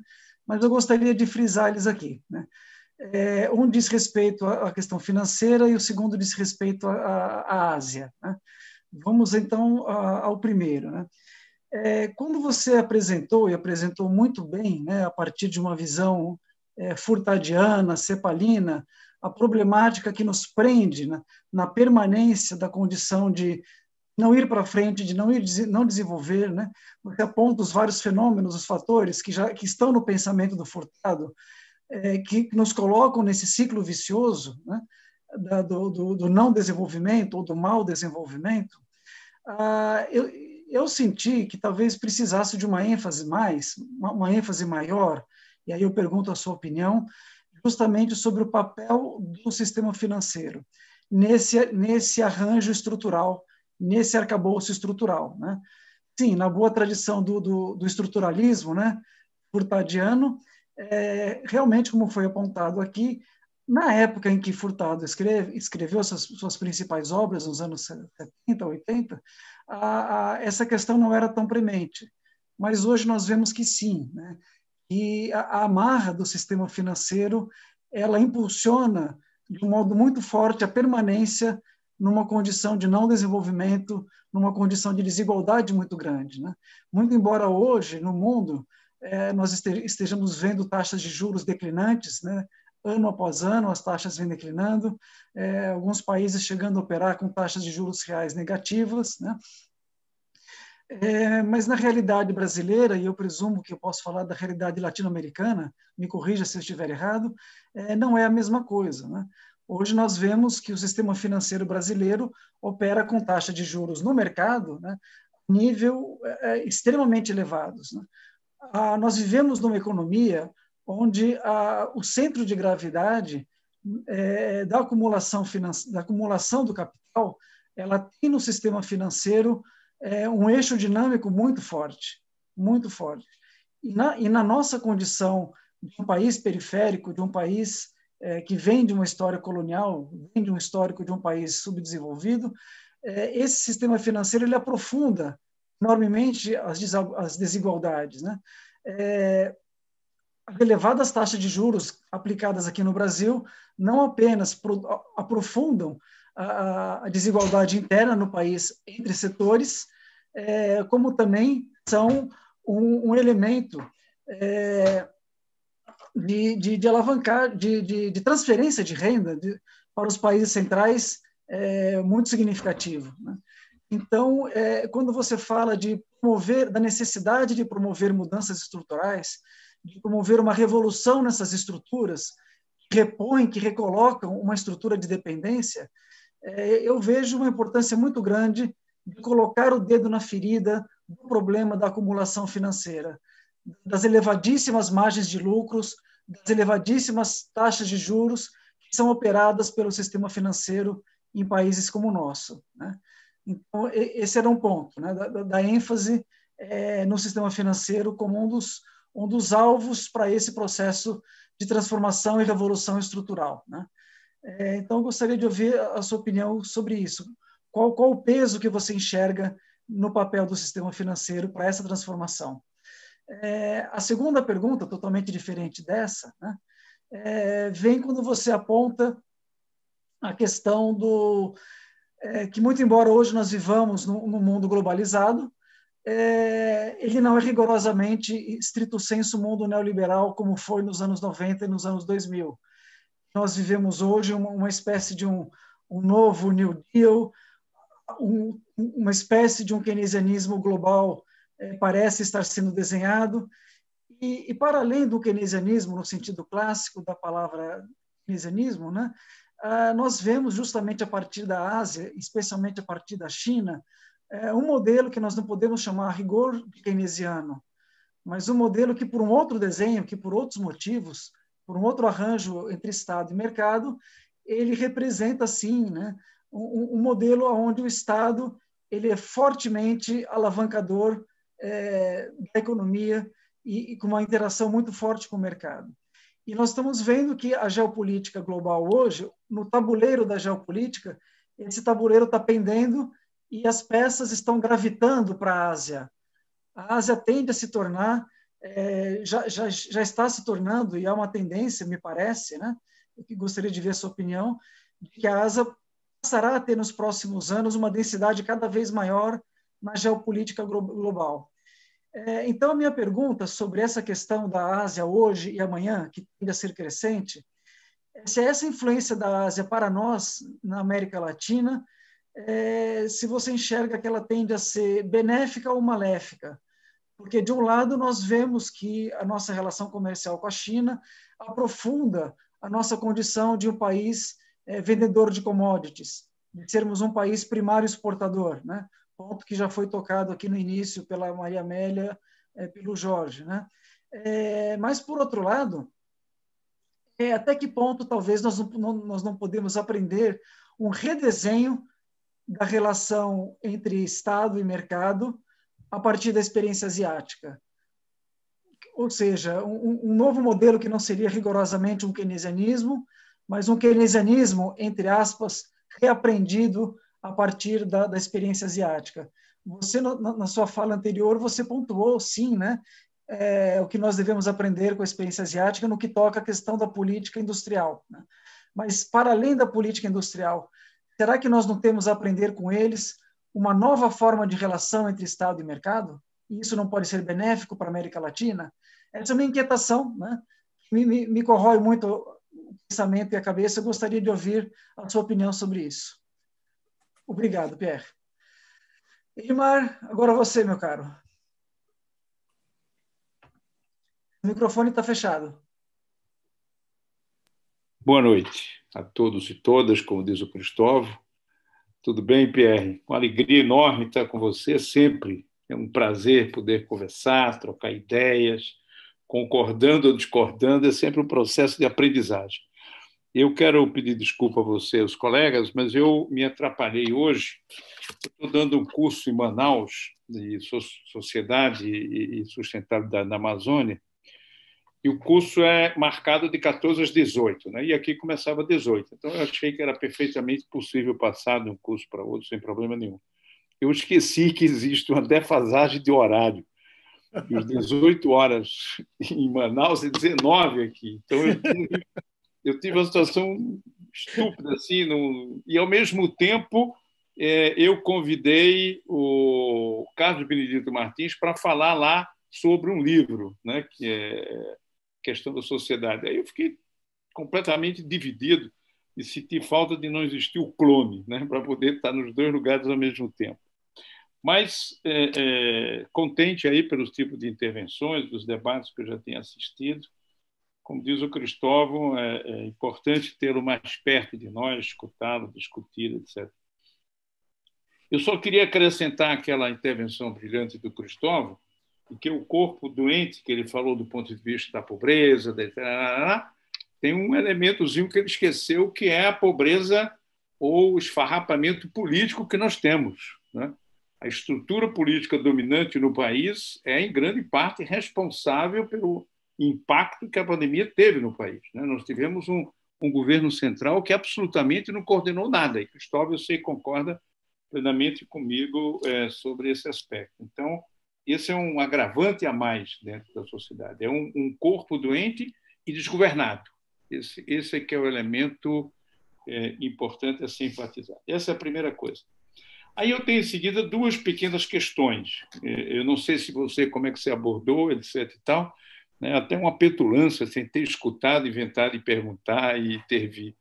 mas eu gostaria de frisar eles aqui. Né? É, um diz respeito à questão financeira e o segundo diz respeito à Ásia. Né? Vamos então a, ao primeiro. Né? É, quando você apresentou, e apresentou muito bem, né, a partir de uma visão é, furtadiana, cepalina, a problemática que nos prende na, na permanência da condição de não ir para frente, de não ir não desenvolver, né? Você aponta os vários fenômenos, os fatores que já que estão no pensamento do furtado, é, que nos colocam nesse ciclo vicioso, né? Da, do, do, do, não desenvolvimento ou do mau desenvolvimento. Ah, eu, eu senti que talvez precisasse de uma ênfase mais, uma, uma ênfase maior e aí eu pergunto a sua opinião, justamente sobre o papel do sistema financeiro nesse, nesse arranjo estrutural, nesse arcabouço estrutural. Né? Sim, na boa tradição do, do, do estruturalismo, né? furtadiano, é, realmente, como foi apontado aqui, na época em que Furtado escreve, escreveu suas, suas, principais obras, nos anos 70, 80, a, a, essa questão não era tão premente. Mas hoje nós vemos que sim. Né? E a, amarra do sistema financeiro, ela impulsiona de um modo muito forte a permanência numa condição de não desenvolvimento, numa condição de desigualdade muito grande. Né? Muito embora hoje, no mundo, é, nós estejamos vendo taxas de juros declinantes, né? ano após ano as taxas vêm declinando, é, alguns países chegando a operar com taxas de juros reais negativas, né? É, mas na realidade brasileira, e eu presumo que eu posso falar da realidade latino-americana, me corrija se eu estiver errado, é, não é a mesma coisa. Né? Hoje nós vemos que o sistema financeiro brasileiro opera com taxa de juros no mercado, né, nível é, é, extremamente elevados. Né? Ah, nós vivemos numa economia onde o centro de gravidade é, da acumulação da acumulação do capital, ela tem no sistema financeiro é, um eixo dinâmico muito forte, muito forte. E na, e na nossa condição de um país periférico, de um país é, que vem de uma história colonial, vem de um histórico de um país subdesenvolvido, é, esse sistema financeiro ele aprofunda enormemente as, as desigualdades. Né? É, elevadas taxas de juros aplicadas aqui no Brasil não apenas aprofundam a, desigualdade interna no país entre setores, é, como também são um, um elemento é, de, de, de, alavancar, de, de, de transferência de renda de, para os países centrais é, muito significativo. Né? Então, é, quando você fala de promover, da necessidade de promover mudanças estruturais, de promover uma revolução nessas estruturas, que repõem, que recolocam uma estrutura de dependência, é, eu vejo uma importância muito grande de colocar o dedo na ferida do problema da acumulação financeira, das elevadíssimas margens de lucros, das elevadíssimas taxas de juros que são operadas pelo sistema financeiro em países como o nosso. Né? Então, esse era um ponto, né? da, da, ênfase é, no sistema financeiro como um dos, um dos alvos para esse processo de transformação e revolução estrutural. Né? É, então, gostaria de ouvir a sua opinião sobre isso. Qual, qual o peso que você enxerga no papel do sistema financeiro para essa transformação? É, a segunda pergunta, totalmente diferente dessa, né, é, vem quando você aponta a questão do é, que, muito embora hoje nós vivamos num, mundo globalizado, é, ele não é rigorosamente estrito senso mundo neoliberal como foi nos anos 90 e nos anos 2000 nós vivemos hoje uma, uma espécie de um, um, novo New Deal, um, uma espécie de um keynesianismo global é, parece estar sendo desenhado. E, e, para além do keynesianismo, no sentido clássico da palavra keynesianismo, né, ah, nós vemos justamente a partir da Ásia, especialmente a partir da China, é, um modelo que nós não podemos chamar a rigor de keynesiano, mas um modelo que, por um outro desenho, que por outros motivos, por um outro arranjo entre Estado e mercado, ele representa, sim, né, um, um modelo onde o Estado ele é fortemente alavancador é, da economia e, e com uma interação muito forte com o mercado. E nós estamos vendo que a geopolítica global hoje, no tabuleiro da geopolítica, esse tabuleiro está pendendo e as peças estão gravitando para a Ásia. A Ásia tende a se tornar é, já, já, já está se tornando, e há uma tendência, me parece, né? Eu que gostaria de ver a sua opinião, de que a ASA passará a ter nos próximos anos uma densidade cada vez maior na geopolítica global. É, então, a minha pergunta sobre essa questão da Ásia hoje e amanhã, que tende a ser crescente, é se essa influência da Ásia para nós, na América Latina, é, se você enxerga que ela tende a ser benéfica ou maléfica, porque, de um lado, nós vemos que a nossa relação comercial com a China aprofunda a nossa condição de um país é, vendedor de commodities, de sermos um país primário exportador, né? ponto que já foi tocado aqui no início pela Maria Amélia, é, pelo Jorge. Né? É, mas, por outro lado, é, até que ponto talvez nós não, nós não podemos aprender um redesenho da relação entre Estado e mercado, a partir da experiência asiática. Ou seja, um, um novo modelo que não seria rigorosamente um keynesianismo, mas um keynesianismo, entre aspas, reaprendido a partir da, da experiência asiática. Você, no, na sua fala anterior, você pontuou, sim, né, é, o que nós devemos aprender com a experiência asiática no que toca à questão da política industrial. Né? Mas, para além da política industrial, será que nós não temos a aprender com eles uma nova forma de relação entre Estado e mercado? E isso não pode ser benéfico para a América Latina? Essa é uma inquietação, né? Me, me, me corrói muito o pensamento e a cabeça. Eu gostaria de ouvir a sua opinião sobre isso. Obrigado, Pierre. Edmar, agora você, meu caro. O microfone está fechado. Boa noite a todos e todas, como diz o Cristóvão. Tudo bem, Pierre? Com alegria enorme estar com você sempre. É um prazer poder conversar, trocar ideias, concordando ou discordando, é sempre um processo de aprendizagem. Eu quero pedir desculpa a você, os colegas, mas eu me atrapalhei hoje. Estou dando um curso em Manaus de sociedade e sustentabilidade na Amazônia e o curso é marcado de 14 às 18, né? e aqui começava às 18. Então, eu achei que era perfeitamente possível passar de um curso para outro sem problema nenhum. Eu esqueci que existe uma defasagem de horário. E os 18 horas em Manaus e 19 aqui. Então, eu tive, eu tive uma situação estúpida, assim, no... e ao mesmo tempo é, eu convidei o Carlos Benedito Martins para falar lá sobre um livro, né, que é questão da sociedade. Aí eu fiquei completamente dividido e senti falta de não existir o clone, né, para poder estar nos dois lugares ao mesmo tempo. Mas é, é, contente aí pelos tipos de intervenções, dos debates que eu já tenho assistido. Como diz o Cristóvão, é, é importante tê-lo mais perto de nós, escutá-lo, discutir, etc. Eu só queria acrescentar aquela intervenção brilhante do Cristóvão, porque o corpo doente, que ele falou do ponto de vista da pobreza, tem um elementozinho que ele esqueceu, que é a pobreza ou o esfarrapamento político que nós temos. Né? A estrutura política dominante no país é, em grande parte, responsável pelo impacto que a pandemia teve no país. Né? Nós tivemos um, um governo central que absolutamente não coordenou nada. E Cristóvão, eu sei, concorda plenamente comigo é, sobre esse aspecto. Então, isso é um agravante a mais dentro da sociedade. É um, um corpo doente e desgovernado. Esse, esse é que é o elemento é, importante a se enfatizar. Essa é a primeira coisa. Aí eu tenho em seguida duas pequenas questões. É, eu não sei se você, como é que você abordou, etc. e tal, né? até uma petulância, sem assim, ter escutado, inventado e perguntar e intervir.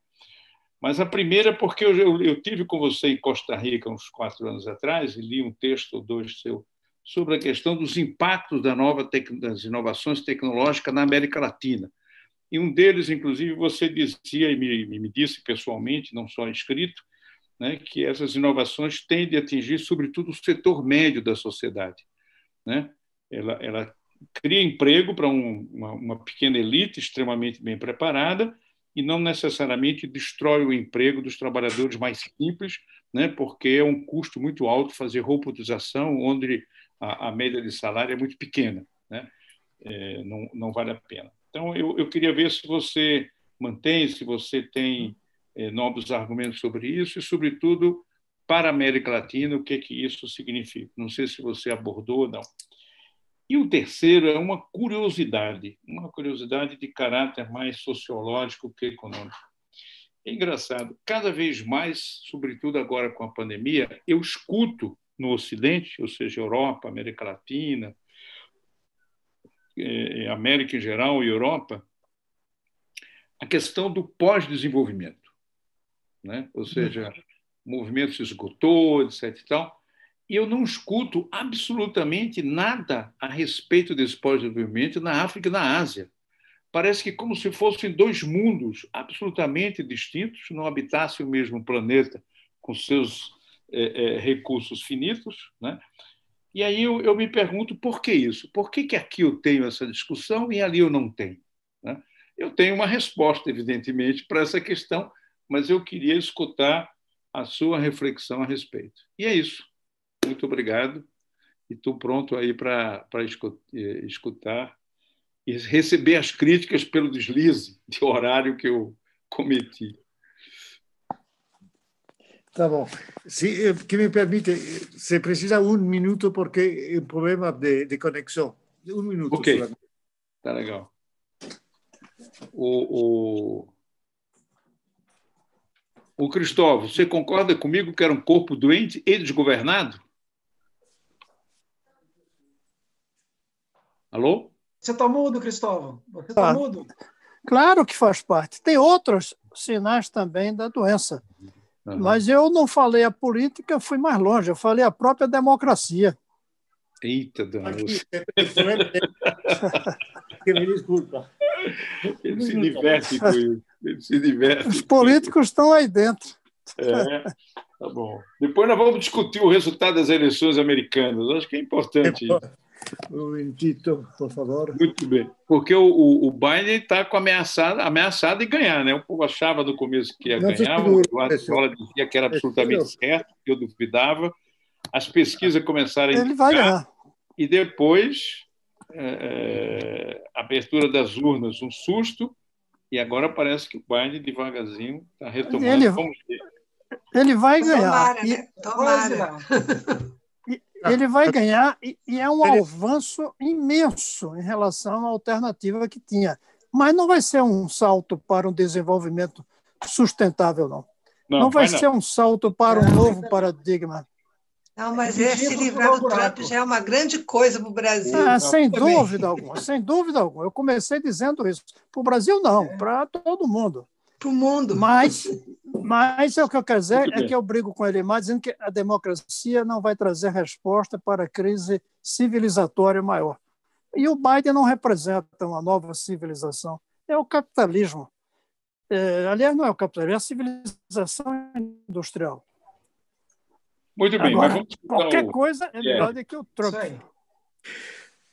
Mas a primeira, é porque eu, eu, eu, tive com você em Costa Rica uns quatro anos atrás e li um texto ou dois seu sobre a questão dos impactos da nova das inovações tecnológicas na América Latina. E um deles, inclusive, você dizia e me, me disse pessoalmente, não só escrito, né, que essas inovações tendem a atingir, sobretudo, o setor médio da sociedade. Né? Ela, ela cria emprego para um, uma, uma pequena elite extremamente bem preparada e não necessariamente destrói o emprego dos trabalhadores mais simples, né, porque é um custo muito alto fazer robotização, onde a, a média de salário é muito pequena, né? É, não, não vale a pena. Então, eu, eu queria ver se você mantém, se você tem é, novos argumentos sobre isso e, sobretudo, para a América Latina, o que, é que isso significa. Não sei se você abordou ou não. E o terceiro é uma curiosidade, uma curiosidade de caráter mais sociológico que econômico. É engraçado, cada vez mais, sobretudo agora com a pandemia, eu escuto no Ocidente, ou seja, Europa, América Latina, eh, eh, América em geral e Europa, a questão do pós-desenvolvimento, né? ou uhum. seja, o movimento se esgotou, etc. E tal, e eu não escuto absolutamente nada a respeito desse pós-desenvolvimento na África e na Ásia. Parece que como se fossem dois mundos absolutamente distintos, não habitassem o mesmo planeta com seus é, é, recursos finitos. Né? E aí eu, eu, me pergunto por que isso? Por que, que aqui eu tenho essa discussão e ali eu não tenho? Né? Eu tenho uma resposta, evidentemente, para essa questão, mas eu queria escutar a sua reflexão a respeito. E é isso. Muito obrigado. E estou pronto aí para é, escutar e receber as críticas pelo deslize de horário que eu cometi. Tá bom. Se eh, que me permite, se precisa um minuto porque é um problema de, de conexão. Um minuto. Ok. Tá legal. O, o... o Cristóvão, você concorda comigo que era um corpo doente e desgovernado? Alô? Você está mudo, Cristóvão? Você está ah, mudo? Claro que faz parte. Tem outros sinais também da doença. Mas eu não falei a política, fui mais longe, eu falei a própria democracia. Eita, dona é Me desculpa. Ele se diverte com isso. Ele se diverte. Os políticos estão aí dentro. É, tá bom. Depois nós vamos discutir o resultado das eleições americanas. Acho que é importante. É Dito, por favor. Muito bem. Porque o, o, o Biden está ameaçado, ameaçado de ganhar, né? O povo achava no começo que ia Não ganhar, o Eduardo dizia que era é, absolutamente certo, que eu duvidava. As pesquisas começaram a Ele vai ganhar. E depois, é, é, a abertura das urnas, um susto, e agora parece que o Biden, devagarzinho, está retomando. Ele, ele vai ganhar. Tomara, né? Tomara ele vai ganhar e, e é um avanço imenso em relação à alternativa que tinha. Mas não vai ser um salto para um desenvolvimento sustentável, não. Não, não vai, vai não. ser um salto para um novo paradigma. Não, mas é, se livrar do Trump já é uma grande coisa para o Brasil. Ah, sem também. dúvida alguma, sem dúvida alguma. Eu comecei dizendo isso. Para o Brasil, não, é. para todo mundo. Para o mundo. Mas mas é o que eu quero dizer é que eu brigo com ele mais, dizendo que a democracia não vai trazer resposta para a crise civilizatória maior. E o Biden não representa uma nova civilização, é o capitalismo. É, aliás, não é o capitalismo, é a civilização industrial. Muito bem, Agora, vamos então qualquer coisa é, é melhor do que o Trump. Sim.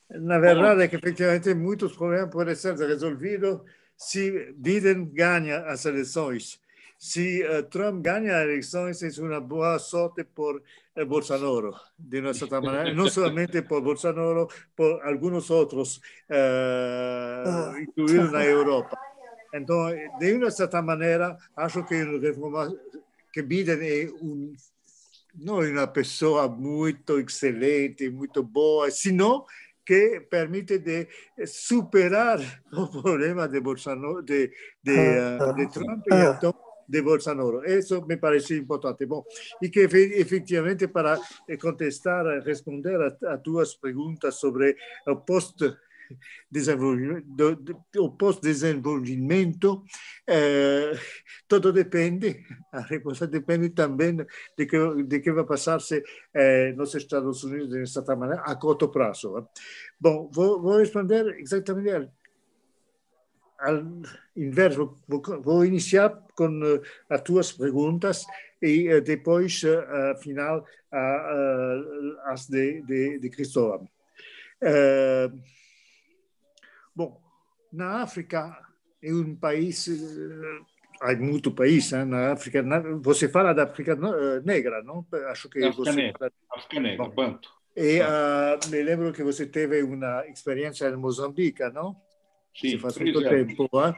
Na verdade é que efetivamente muitos problemas podem ser resolvidos se Biden ganha as eleições si eh, Trump gana la elección, es una buena suerte por el Bolsonaro, de una cierta manera, no solamente por Bolsonaro, por algunos otros, eh, incluido incluidos en Europa. Entonces, de una cierta manera, creo que que Biden es un, no es una persona muy excelente, muy buena, sino que permite de superar los problemas de Bolsonaro, de, de, ah, eh, de ah, Trump. Ah. de Bolsonaro. Isso me parece importante. Bom, e que efetivamente para eh, contestar, eh, responder a, a perguntas sobre o post desenvolvimento, o post desenvolvimento eh, tudo depende, a resposta depende também de que, de que vai passar-se eh, nos Estados Unidos de certa maneira a curto prazo. Eh. Bom, vou, vou responder exatamente inverso, vou, vou iniciar com eh, as tuas perguntas e eh, depois, eh, final as de, de, de Cristóvão. Bom, na África é um país há muito país na África. Na... você fala da África Negra, não? Acho que África você. Negra, África Negra, Bom, Banto. E uh, me lembro que você teve uma experiência em Moçambique, não? Sim, se faz muito tempo. Né?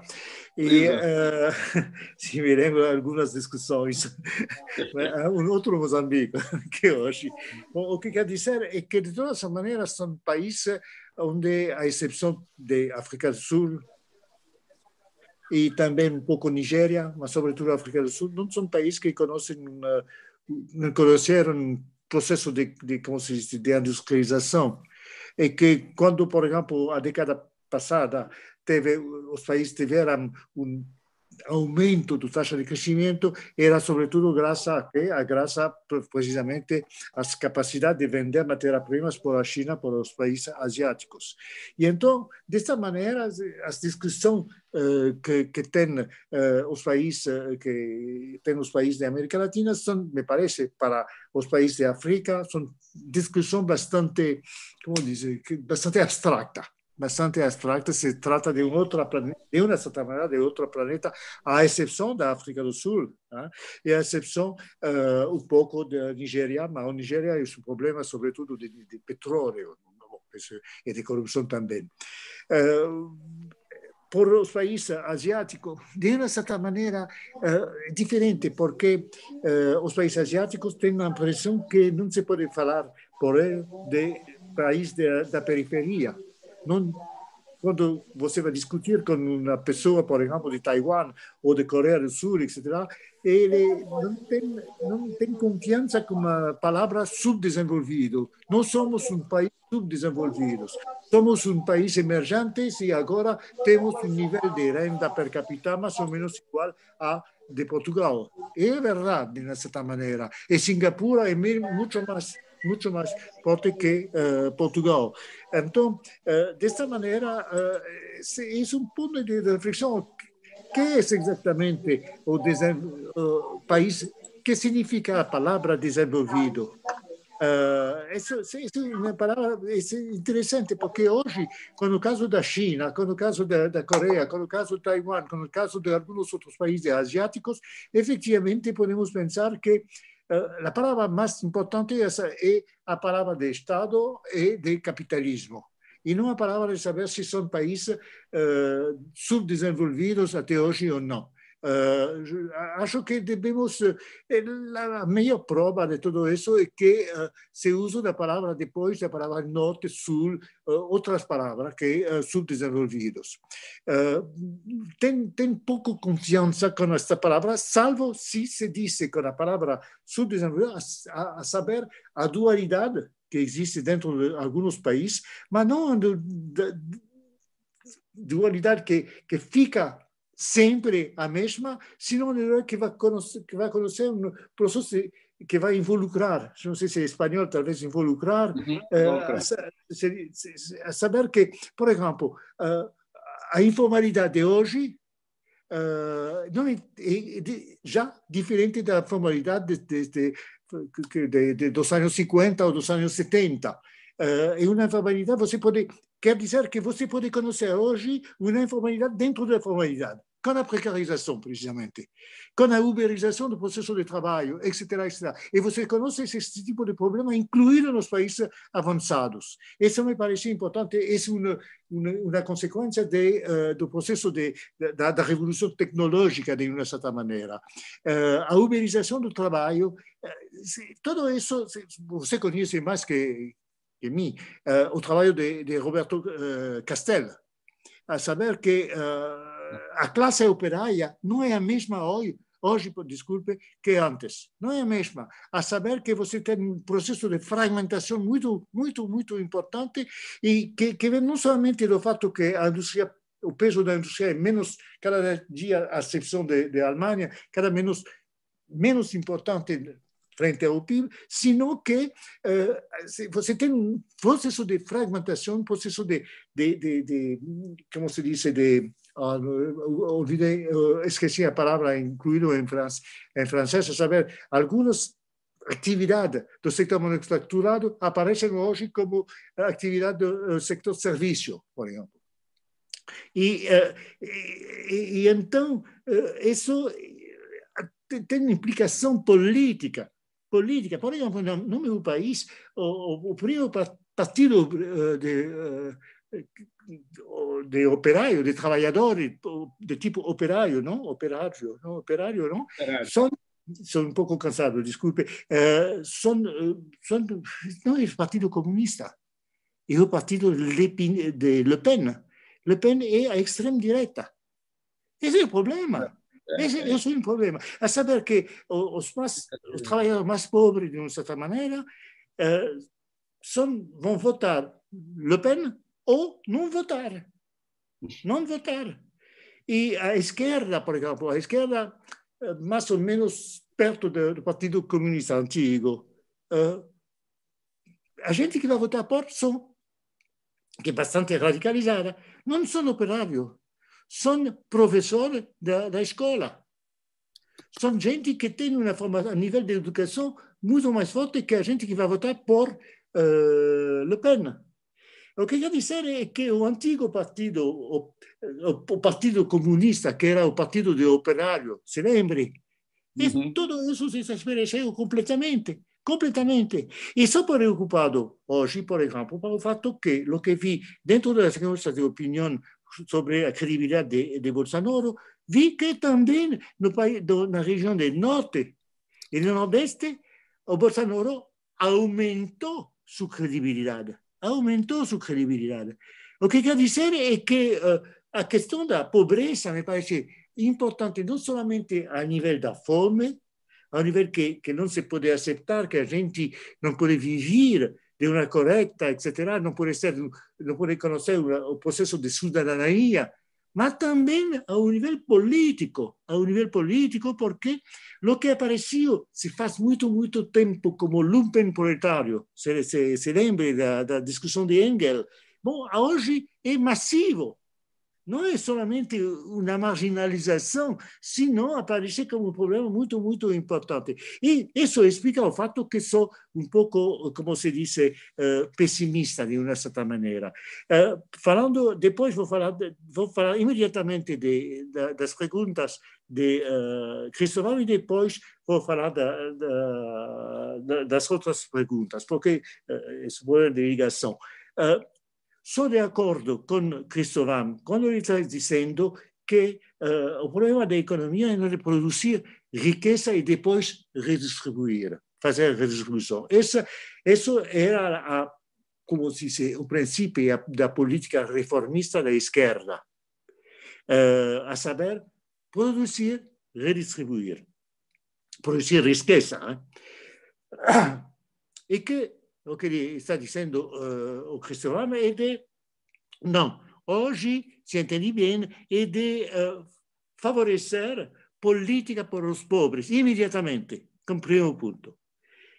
E uh, se me lembro algumas discussões. Eh, um outro Moçambique que hoje. O, o que quer dizer é que, de todas as maneiras, são países onde, à exceção de África do Sul, e também um pouco Nigéria, mas sobretudo África do Sul, não são países que conhecem, não conheceram um processo de, de, como se diz, de industrialização. E é que quando, por exemplo, a década passada, teve, os países tiveram um aumento do taxa de crescimento era sobretudo graças a que a graça precisamente às capacidades de vender matérias-primas para a China para os países asiáticos e então desta maneira as discussões eh, que, que tem uh, eh, os países eh, que tem os países da América Latina são me parece para os países da África são discussões bastante como dizer bastante abstrata bastante abstrata, se trata de um outro planeta, de uma certa maneira, de outro planeta, à exceção da África do Sul, né? e à exceção uh, um pouco da Nigéria, mas a Nigéria é um problema, sobretudo, eh, eh, de, de petróleo e de corrupção também. Uh, por os países asiáticos, de uma certa maneira, é diferente, porque os países asiáticos têm a impressão que não se pode falar por ele de país da periferia, não, quando você vai discutir com uma pessoa, por exemplo, de Taiwan ou de Coreia do Sul, etc., ele não tem, não tem confiança com a palavra subdesenvolvido. Não somos um país subdesenvolvido. Somos um país emergente e agora temos um nível de renda per capita mais ou menos igual a de Portugal. É verdade, de certa maneira. E Singapura é muito mais muito mais forte que uh, Portugal. Então, uh, eh, dessa maneira, uh, isso é um ponto de reflexão. Que é exatamente o, o país? Que significa a palavra desenvolvido? Uh, isso, isso, é uma palavra isso é interessante, porque hoje, com o caso da China, com o caso da, da Coreia, com o caso de Taiwan, com o caso de alguns outros países asiáticos, efetivamente podemos pensar que Eh, la palabra más importante es, la eh, palabra de Estado y de capitalismo y no la palabra de saber si son países eh, subdesenvolvidos hasta hoy o no. Uh, acho que devemos. Eh, a melhor prova de tudo isso é que uh, se usa da palavra depois, a palavra norte, sul, uh, outras palavras que uh, subdesenvolvidos. tem, tem pouco confiança com esta palavra, salvo se se diz com a palavra subdesenvolvida, a, a saber, a dualidade que existe dentro de alguns países, mas não dualidade que, que fica sempre a mesma, senão um é herói que vai conhecer, que vai conhecer um processo que vai involucrar, não sei se é espanhol, talvez involucrar, uhum. Eh, a, a, saber que, por exemplo, eh, a informalidade de hoje eh, não é, é, é já diferente da formalidade de, de, de, de, dos anos 50 ou dos anos 70. é uma informalidade, você pode, quer dizer que você pode conhecer hoje uma informalidade dentro da formalidade. con la précarisation, précisément, avec la uberisation du processus de travail, etc. Et vous connaissez ce ce type de incluant dans nos pays avançados. Ça me paraissait important. et une conséquence euh, du une de, révolution technologique, processus de, manière. de, la de travail technologique d'une certaine manière. uberização euh, que, que le euh, travail de, Roberto euh, Castel. À savoir que a classe operária não é a mesma hoje, hoje, desculpe, que antes. Não é a mesma. A saber que você tem um processo de fragmentação muito, muito, muito importante e que, que vem não somente do fato que a indústria o peso da indústria é menos, cada dia, a exceção da Alemanha, cada menos, menos importante frente ao PIB, senão que eh, você tem um processo de fragmentação, um processo de, de, de, de como se diz, de eh, olvidé, eh, esqueci a palavra, incluído em, em francês, a saber, algumas atividades do setor manufacturado aparecem hoje como atividade do setor serviço, por exemplo. E, e, eh, e então, isso tem implicação política. Política, por exemplo, no, meu país, o, o primeiro partido de des opérailles, des travailleurs de type opérateur, non opéraggio, non opéraio, non sont, sont un peu cansado, disculpe, euh, sont, euh, sont, non, le parti communiste et le parti de Le Pen. Le Pen est à extrême directe. Et c'est le problème. Et c'est un problème. À savoir que les travailleurs les plus pauvres, d'une certaine manière, euh, sont, vont voter Le Pen ou não votar. Não votar. E a esquerda, por exemplo, a esquerda eh, mais ou menos perto do Partido Comunista Antigo, eh, a gente que vai votar por são, que é bastante radicalizada, não são operários, são professores da, da escola. São gente que tem uma formação, a nível de educação, muito mais forte que a gente que vai votar por uh, Le Pen. Lo che yo dicere es que o antigo partido, o, o partido comunista, che era o partito de operário, se lembre? Uhum. E mhm. tudo isso se esmereceu completamente, completamente. E sono preocupado oggi, per esempio, per il fatto che lo che vi dentro das crianças de opinião sobre a credibilidade de, Bolsonaro, vi che anche no país, na região do norte e do nordeste, o Bolsonaro aumentou sua credibilità aumentou su credibilidade. Lo que quer dizer é que a questão da pobreza me parece importante não solamente a nível da fome, a nível que, que não se pode aceitar, que a gente não pode viver de una correta, etc., não pode, ser, não pode conhecer o processo de ciudadanía, mas também ao nível político, ao nível político, porque o que apareceu se faz muito, muito tempo como lumpen proletário, se, se, se lembre da, da discussão de Engel, bom, hoje é massivo, não é somente uma marginalização, senão aparece como um problema muito, muito importante. E isso explica o fato que sou um pouco, como se diz, eh, pessimista, de uma certa maneira. Eh, falando, depois vou falar, vou falar imediatamente de, das perguntas de uh, eh, Cristóvão e depois vou falar da, da, das outras perguntas, porque uh, esse problema é de ligação. Uh, sono d'accordo con Cristovam quando gli sta dicendo che eh, o problema da economia é não produzir riqueza e depois redistribuir, fazer redistribuição. Essa, isso era, como se diz, o princípio da política reformista da esquerda, eh, a saber, produzir, redistribuir, produzir riqueza. Eh? E que lo che sta dicendo eh, Cristiano Rame ed è non, oggi si intendi bene ed è eh, favorecer politica per i poveri immediatamente, come primo punto.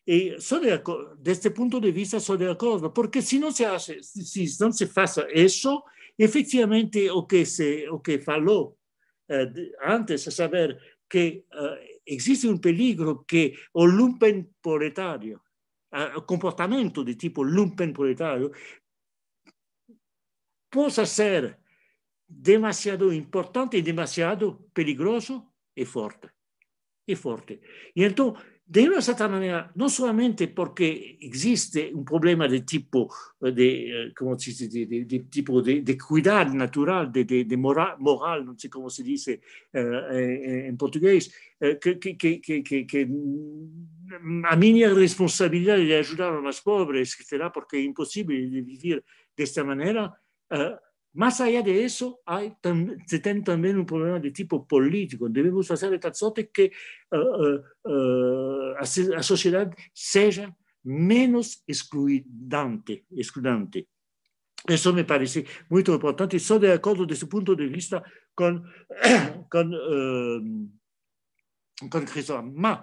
E da questo punto di vista sono d'accordo, perché se non si, hace, se non si fa questo, effettivamente o che, se, o che falò eh, antes, a saber che eh, esiste un pericolo che lumpen proletario eh, comportamento di tipo lumpen proletario possa essere demasiado importante e demasiado peligroso e forte. E forte. E então, de una certa maniera, non solamente perché esiste un problema di tipo eh, eh, di equità naturale, di morale, non so come si dice eh, eh, in portoghese, eh, che, che, che, che mm, a mia responsabilità di aiutare i più poveri, perché è impossibile vivere di questa maniera. Eh, Mas, allá de eso, hay, se tem também um problema de tipo político. Devemos fazer de tal sorte que uh, eh, uh, eh, eh, a, sociedade seja menos excludente. excludente. Isso me parece muito importante. Estou de acordo desse ponto de vista com, com, uh, com Cristóvão. Mas,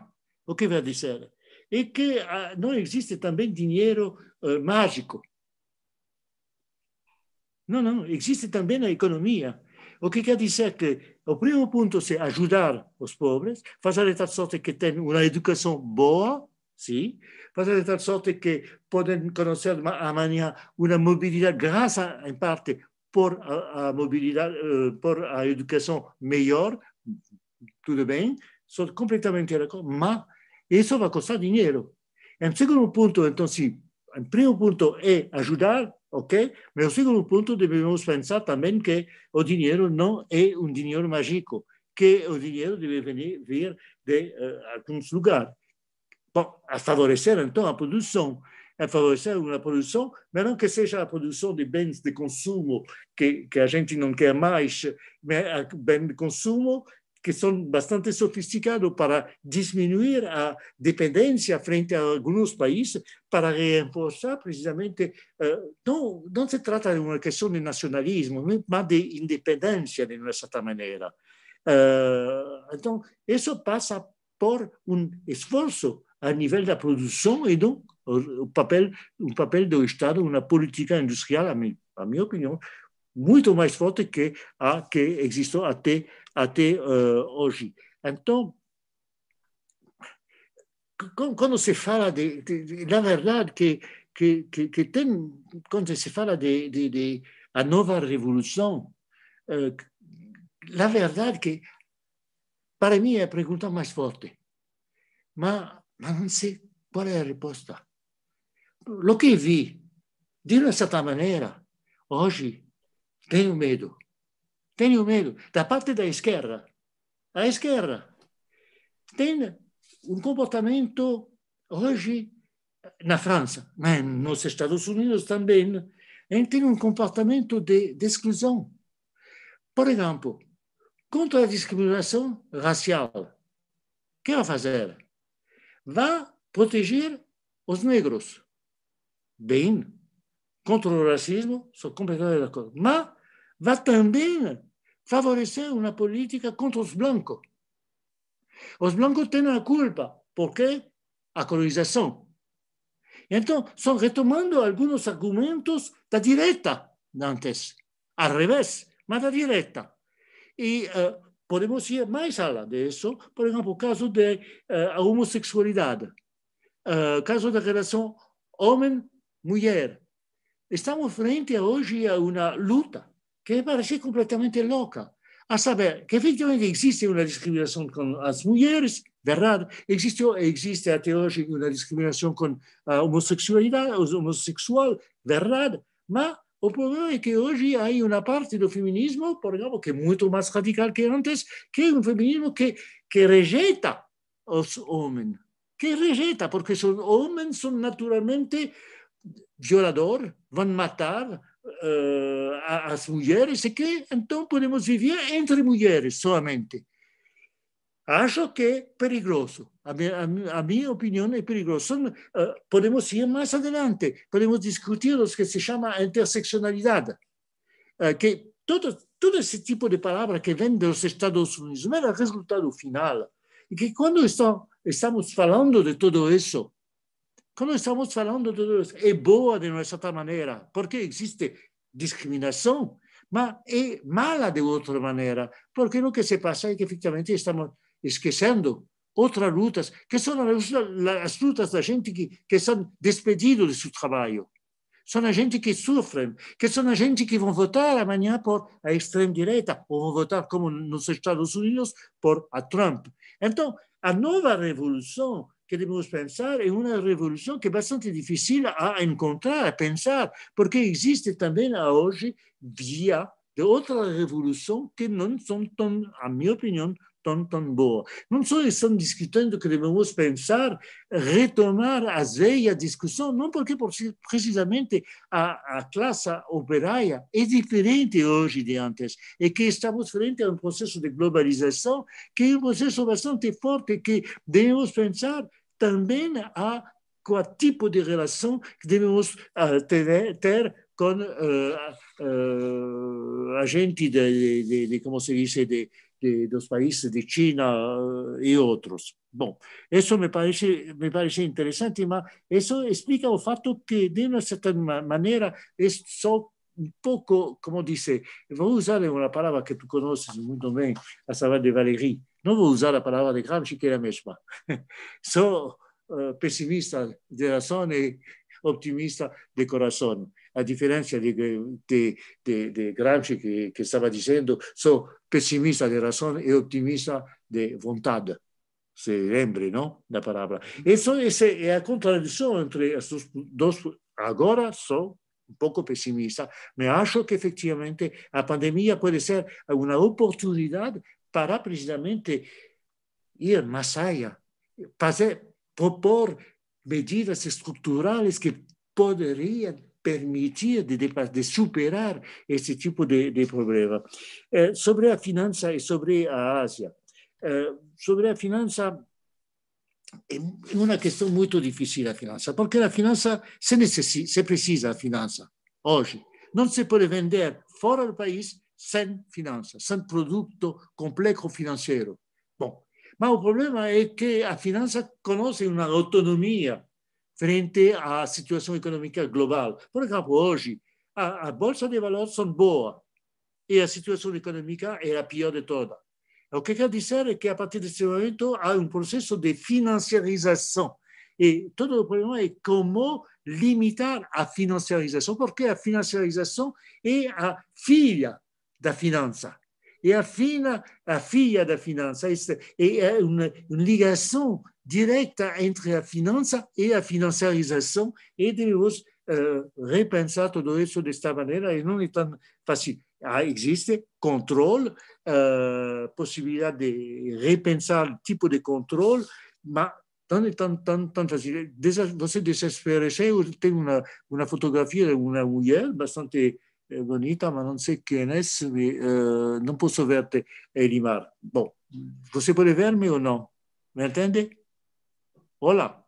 o que vai ah, dizer? É que não existe também dinheiro mágico não, não, existe também na economia. O que quer dizer que o primeiro ponto é ajudar os pobres, fazer de tal sorte que tenham uma educação boa, sim, fazer de tal sorte que podem conhecer amanhã uma mobilidade, graças, em parte, por a, a mobilidade, eh, por a educação melhor, tudo bem, sou completamente mas isso vai custar dinheiro. Em segundo ponto, então, sim. o primeiro ponto é ajudar, ok? no segundo ponto, devemos pensar também que o dinheiro não é um dinheiro mágico, que o dinheiro deve venir, vir de uh, eh, alguns lugares. Bom, a favorecer, então, a produção, a eh, favorecer uma produção, mas não que seja a produção de bens de consumo que, que a gente não quer mais, eh, mas bens de consumo que são bastante sofisticados para diminuir a dependência frente a alguns países, para reforçar precisamente. Eh, não, não se trata de uma questão de nacionalismo, né, mas de independência, de uma certa maneira. Eh, então, isso passa por um esforço a nível da produção e não o papel, o papel do Estado, uma política industrial, a minha, a minha opinião, muito mais forte que a que existiu até até uh, hoje. Então, quando se fala de, de, de na verdade, que, que, que, que, tem, quando se fala de, de, de a nova revolução, uh, na verdade que para mim é a pergunta mais forte. Mas, mas não sei qual é a resposta. O que vi, de uma certa maneira, hoje, tenho medo. Tenho medo da parte da esquerda. A esquerda tem um comportamento hoje na França, mas nos Estados Unidos também, tem um comportamento de, de exclusão. Por exemplo, contra a discriminação racial, que vai fazer? vai proteger os negros. Bem, contra o racismo, sou completamente de acordo. Mas vai também favorecer uma política contra os brancos. Os brancos têm a culpa, porque a colonização. Então, estão retomando alguns argumentos da direita antes, ao revés, mas da direita. E uh, podemos ir mais além disso, por exemplo, o caso da eh, uh, homossexualidade, o uh, eh, caso da relação homem-mulher. Estamos frente hoje a uma luta que me pare completamente louca. A saber, que efetivamente existe uma discriminação com as mulheres, verdade, existe, existe até hoje uma discriminação com a homossexualidade, homossexual, verdade, mas o problema é que hoje há uma parte do feminismo, por exemplo, que é muito mais radical que antes, que é um feminismo que, que rejeita os homens, que rejeita, porque os homens são naturalmente violadores, vão matar, Eh, a las mujeres y que entonces podemos vivir entre mujeres solamente. Acho que es peligroso, A, mi opinión es peligroso. Eh, podemos ir más adelante. Podemos discutir lo que se llama interseccionalidad. Eh, que todo, todo ese tipo de palabras que venden los Estados Unidos es el resultado final. Y que cuando estamos hablando de todo eso, quando estamos falando de Deus, é boa de uma certa maneira, porque existe discriminação, mas é mala de outra maneira, porque o que se passa é que efetivamente estamos esquecendo outras lutas, que são as lutas da gente que, que são despedidos do seu trabalho. São a gente que sofre, que são a gente que vão votar amanhã por a extrema-direita, ou vão votar, como nos Estados Unidos, por a Trump. Então, a nova revolução que debemos pensar en una revolución que es bastante difícil a encontrar, a pensar, porque existe también a hoy vía de otra revolución que no son, tan, a mi opinión, tão, tão boa. Não só estamos discutindo que devemos pensar, retomar as velhas discussões não porque precisamente a, a classe operária é diferente hoje de antes, e é que estamos frente a um processo de globalização que é um processo bastante forte, que devemos pensar também a qual tipo de relação que devemos uh, ter, ter com uh, uh, a gente de, de, de, de, como se diz, de, de, dos países de China y eh, otros. Bom, eso me parece, me parece interesante, pero eso explica el fato que de una cierta manera es solo un poco, como dice, voy a usar una palabra que tú conoces muy bien, a saber de Valérie, no voy a usar la palabra de Gramsci, que es la misma. Soy uh, eh, pesimista de razón y, optimista de corazón, a diferencia de, de, de, Gramsci que, estaba diciendo, soy pesimista de razón y optimista de voluntad. Se lembra, ¿no? La palabra. Eso es, eh, la contradicción entre estos dos. Ahora soy un poco pesimista, me acho que efectivamente la pandemia puede ser una oportunidad para precisamente ir más allá, hacer, propor medidas estruturais que poderiam permitir de, de, superar esse tipo de, de problema. É, sobre a finança e sobre a Ásia. É, sobre a finança, é, é uma questão muito difícil a finança, porque a finança, se, necessita, se precisa a finança hoje. Não se pode vender fora do país sem finança, sem produto complexo financeiro. Bom, mas o problema é que a finança conhece uma autonomia frente à situação económica global. Por exemplo, hoje a, a bolsa de valores são boa e a situação económica é a pior de todas. O que quer dizer é que, a partir desse momento, há um processo de financiarização. E todo o problema é como limitar a financiarização, porque a financiarização é a filha da finança. et la fille de la finance. c'est euh, une, une ligation directe entre la finance et la financiarisation et euh, de devons repenser tout ça de cette manière et non si facile. Il ah, existe contrôle, la euh, possibilité de repenser le type de contrôle, mais tant n'est pas tant, facile. Vous êtes désespéré, j'ai une, une photographie d'une mouillère, bastante assez... bonita, ma non sé quién es, eh, non posso verte Elimar. Bom, você pode ver o no? Me entende? Olá.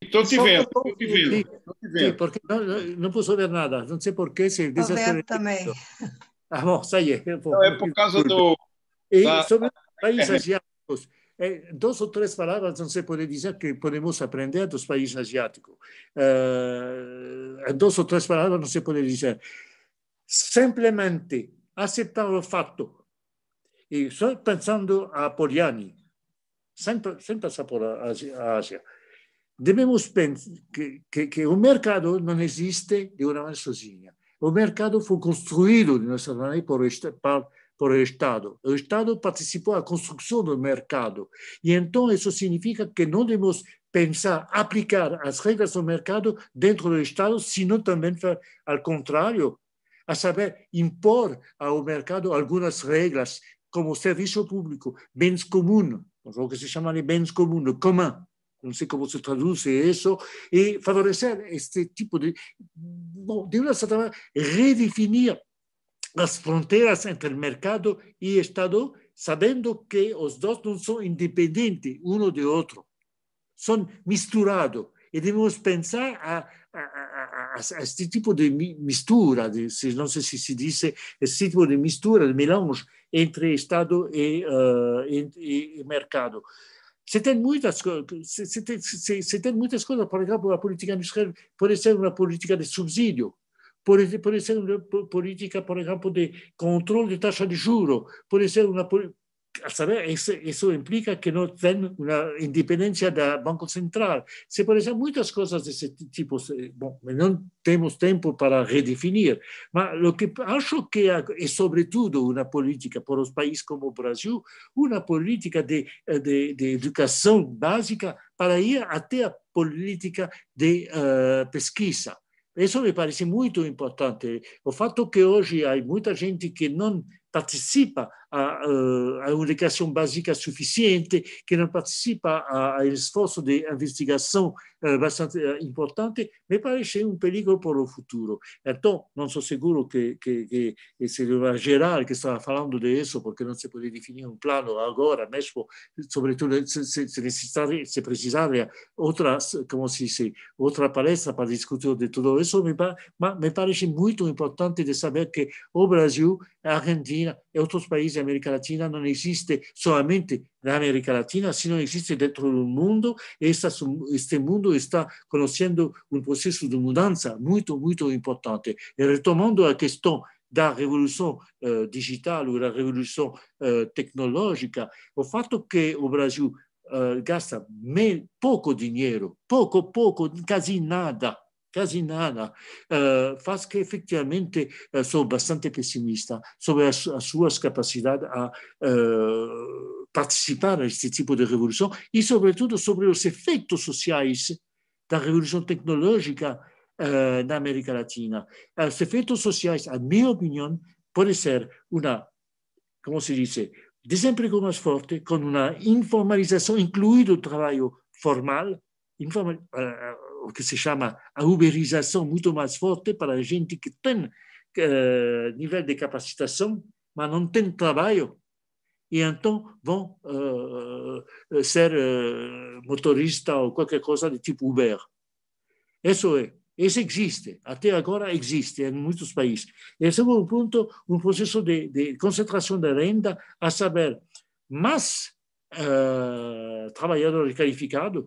Estou te vendo, estou te vendo. Sì, sì, perché non, non posso ver nada, non so perché sei desastrelito. Ah, bom, sai, é, é por causa do... E ah. sono paesi asiatici. asiáticos, eh, é, duas ou três palavras se pode dizer que podemos aprender dos países asiáticos. Uh, eh, duas ou três palavras não se pode dizer. Simplesmente aceitar o fato. E só pensando a Poliani, sempre, sempre pensar por a Ásia, devemos pensar que, que, que o mercado não existe de uma maneira sozinha. O mercado foi construído de nossa maneira por, por, por o Estado. O Estado participou à construção do mercado. E então isso significa que não devemos pensar, aplicar as regras do mercado dentro do Estado, senão também, ao contrário, a saber, impor al mercado algunas reglas como servicio público, bens común, lo que se llama de bens común, común, no sé cómo se traduce eso, y favorecer este tipo de, de una certa manera, redefinir las fronteras entre el mercado y el Estado, sabiendo que los dos no son independientes uno de otro, son misturados y debemos pensar a a, a, a este tipo de mistura, de, se não sei se se disse, esse tipo de mistura, de melange entre Estado e, uh, e, e mercado. Você tem muitas se tem, tem muitas coisas, por exemplo, a política industrial pode ser uma política de subsídio, pode, pode ser uma política, por exemplo, de controle de taxa de juro, pode ser uma a saber, isso, implica que não tem uma independência do Banco Central. Se pode ser muitas coisas desse tipo. Bom, não temos tempo para redefinir, mas o que acho que é, sobretudo, uma política para os países como o Brasil, uma política de, de, de educação básica para ir até a política de uh, pesquisa. Isso me parece muito importante. O fato que hoje há muita gente que não participa a, eh, a educação básica suficiente, que não participa a, a esforço de investigação Eh, abbastanza eh, importante, mi pare sia un pericolo per il futuro. Então, non sono sicuro che, che, che, che se lo Gerard che stava parlando di eso, perché non si può definire un piano agora, mesmo, soprattutto se, se, se, se precisare altra, come si dice, altra palestra per discutere di tutto questo, ma mi pare sia molto importante sapere che o Brasil, Argentina e altri paesi dell'America Latina non esiste solamente l'America Latina, sino esiste dentro il mondo e questo mondo está conhecendo un processo de mudança muito, muito importante. E retomando a questão da revolução uh, eh, digital ou da revolução uh, tecnológica, o fato que o Brasil uh, gasta pouco dinheiro, pouco, pouco, quase nada quase nada, eh, faz que efetivamente eh, sou bastante pessimista sobre as, suas capacidades a eh, participar a este tipo de revolução e, sobretudo, sobre os efeitos sociais da revolução tecnológica na América Latina. Os efeitos sociais, a minha opinião, podem ser uma, como se diz, desemprego mais forte, com uma informalização, incluído o trabalho formal, informal, o que se chama a uberização muito mais forte para a gente que tem uh, nível de capacitação, mas não tem trabalho. E então vão uh, ser uh, motorista ou qualquer coisa de tipo Uber. Isso é. Isso existe, até agora existe em muitos países. E, é segundo ponto, um processo de, de concentração da renda, a saber, mais uh, trabalhadores qualificados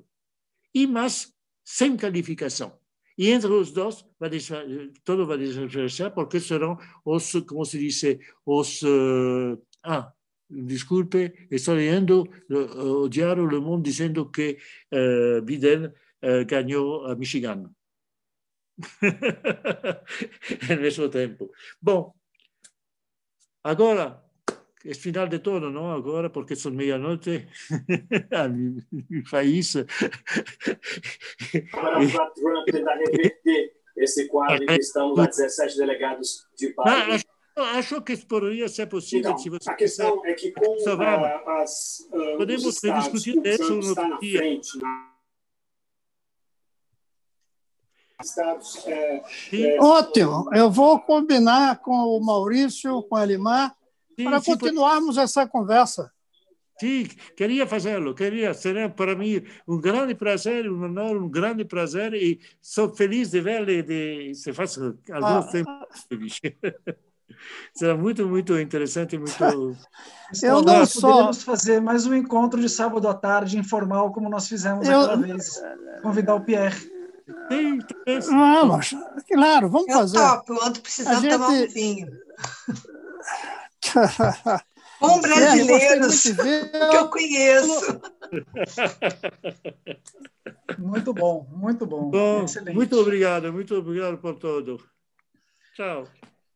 e mais sem qualificação. E entre os dois, vai deixar, todo vai deixar, porque serão os, como se diz, os. Uh, ah, desculpe, estou lendo o, eh, o Diário Le Monde dizendo que uh, Biden uh, ganhou a Michigan. no mesmo tempo. Bom, agora es final de todo, não agora, porque são meia-noite, mi, mi país. Agora, patrona, tentar reverter esse quadro em que estamos a 17 delegados de Biden. Acho que poderia ser possível então, se você. A questão quiser. é que com a, ah, as, uh, podemos estados, discutir isso no está na dia. frente, na... Né? Estados, é, é... Ótimo, eu vou combinar com o Maurício, com o Elimar, Sim, para sim, continuarmos por... essa conversa. Sim, queria fazê-lo, queria. Seria para mim um grande prazer, um honor, um grande prazer e sou feliz de vê-lo de se faz ah, algum ah, tempo. Será muito, muito interessante, muito. Eu não só podemos fazer mais um encontro de sábado à tarde informal como nós fizemos eu... aquela vez, convidar o Pierre. Sim, Vamos, claro, vamos eu fazer. Topo, eu ando precisando gente... tomar um vinho. Um é brasileiro que eu conheço. Muito bom, muito bom. bom Excelente. Muito obrigado, muito obrigado por tudo. Tchau.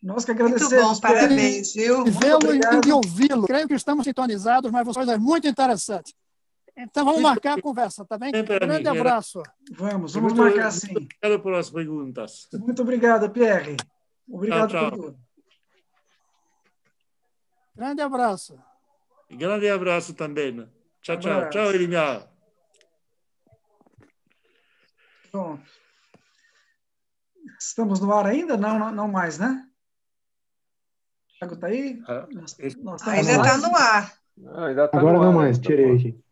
Nós que agradecemos. Muito bom, parabéns, viu? Vê-lo e de ouvi-lo. Creio que estamos sintonizados, mas você é muito interessante. Então vamos marcar a conversa, tá bem? Sempre um grande mim, abraço. Vamos, vamos muito, marcar sim. Obrigado pelas perguntas. Muito obrigado, Pierre. Obrigado tchau, tchau. por tudo. Grande abraço. Grande abraço também. Tchau, tchau. Abraço. Tchau, Eliminha. Bom, estamos no ar ainda? Não, não, não mais, né? Thiago está aí? Ah, nós, nós ainda está no ar. Não, tá Agora não mais, tá tirei aqui.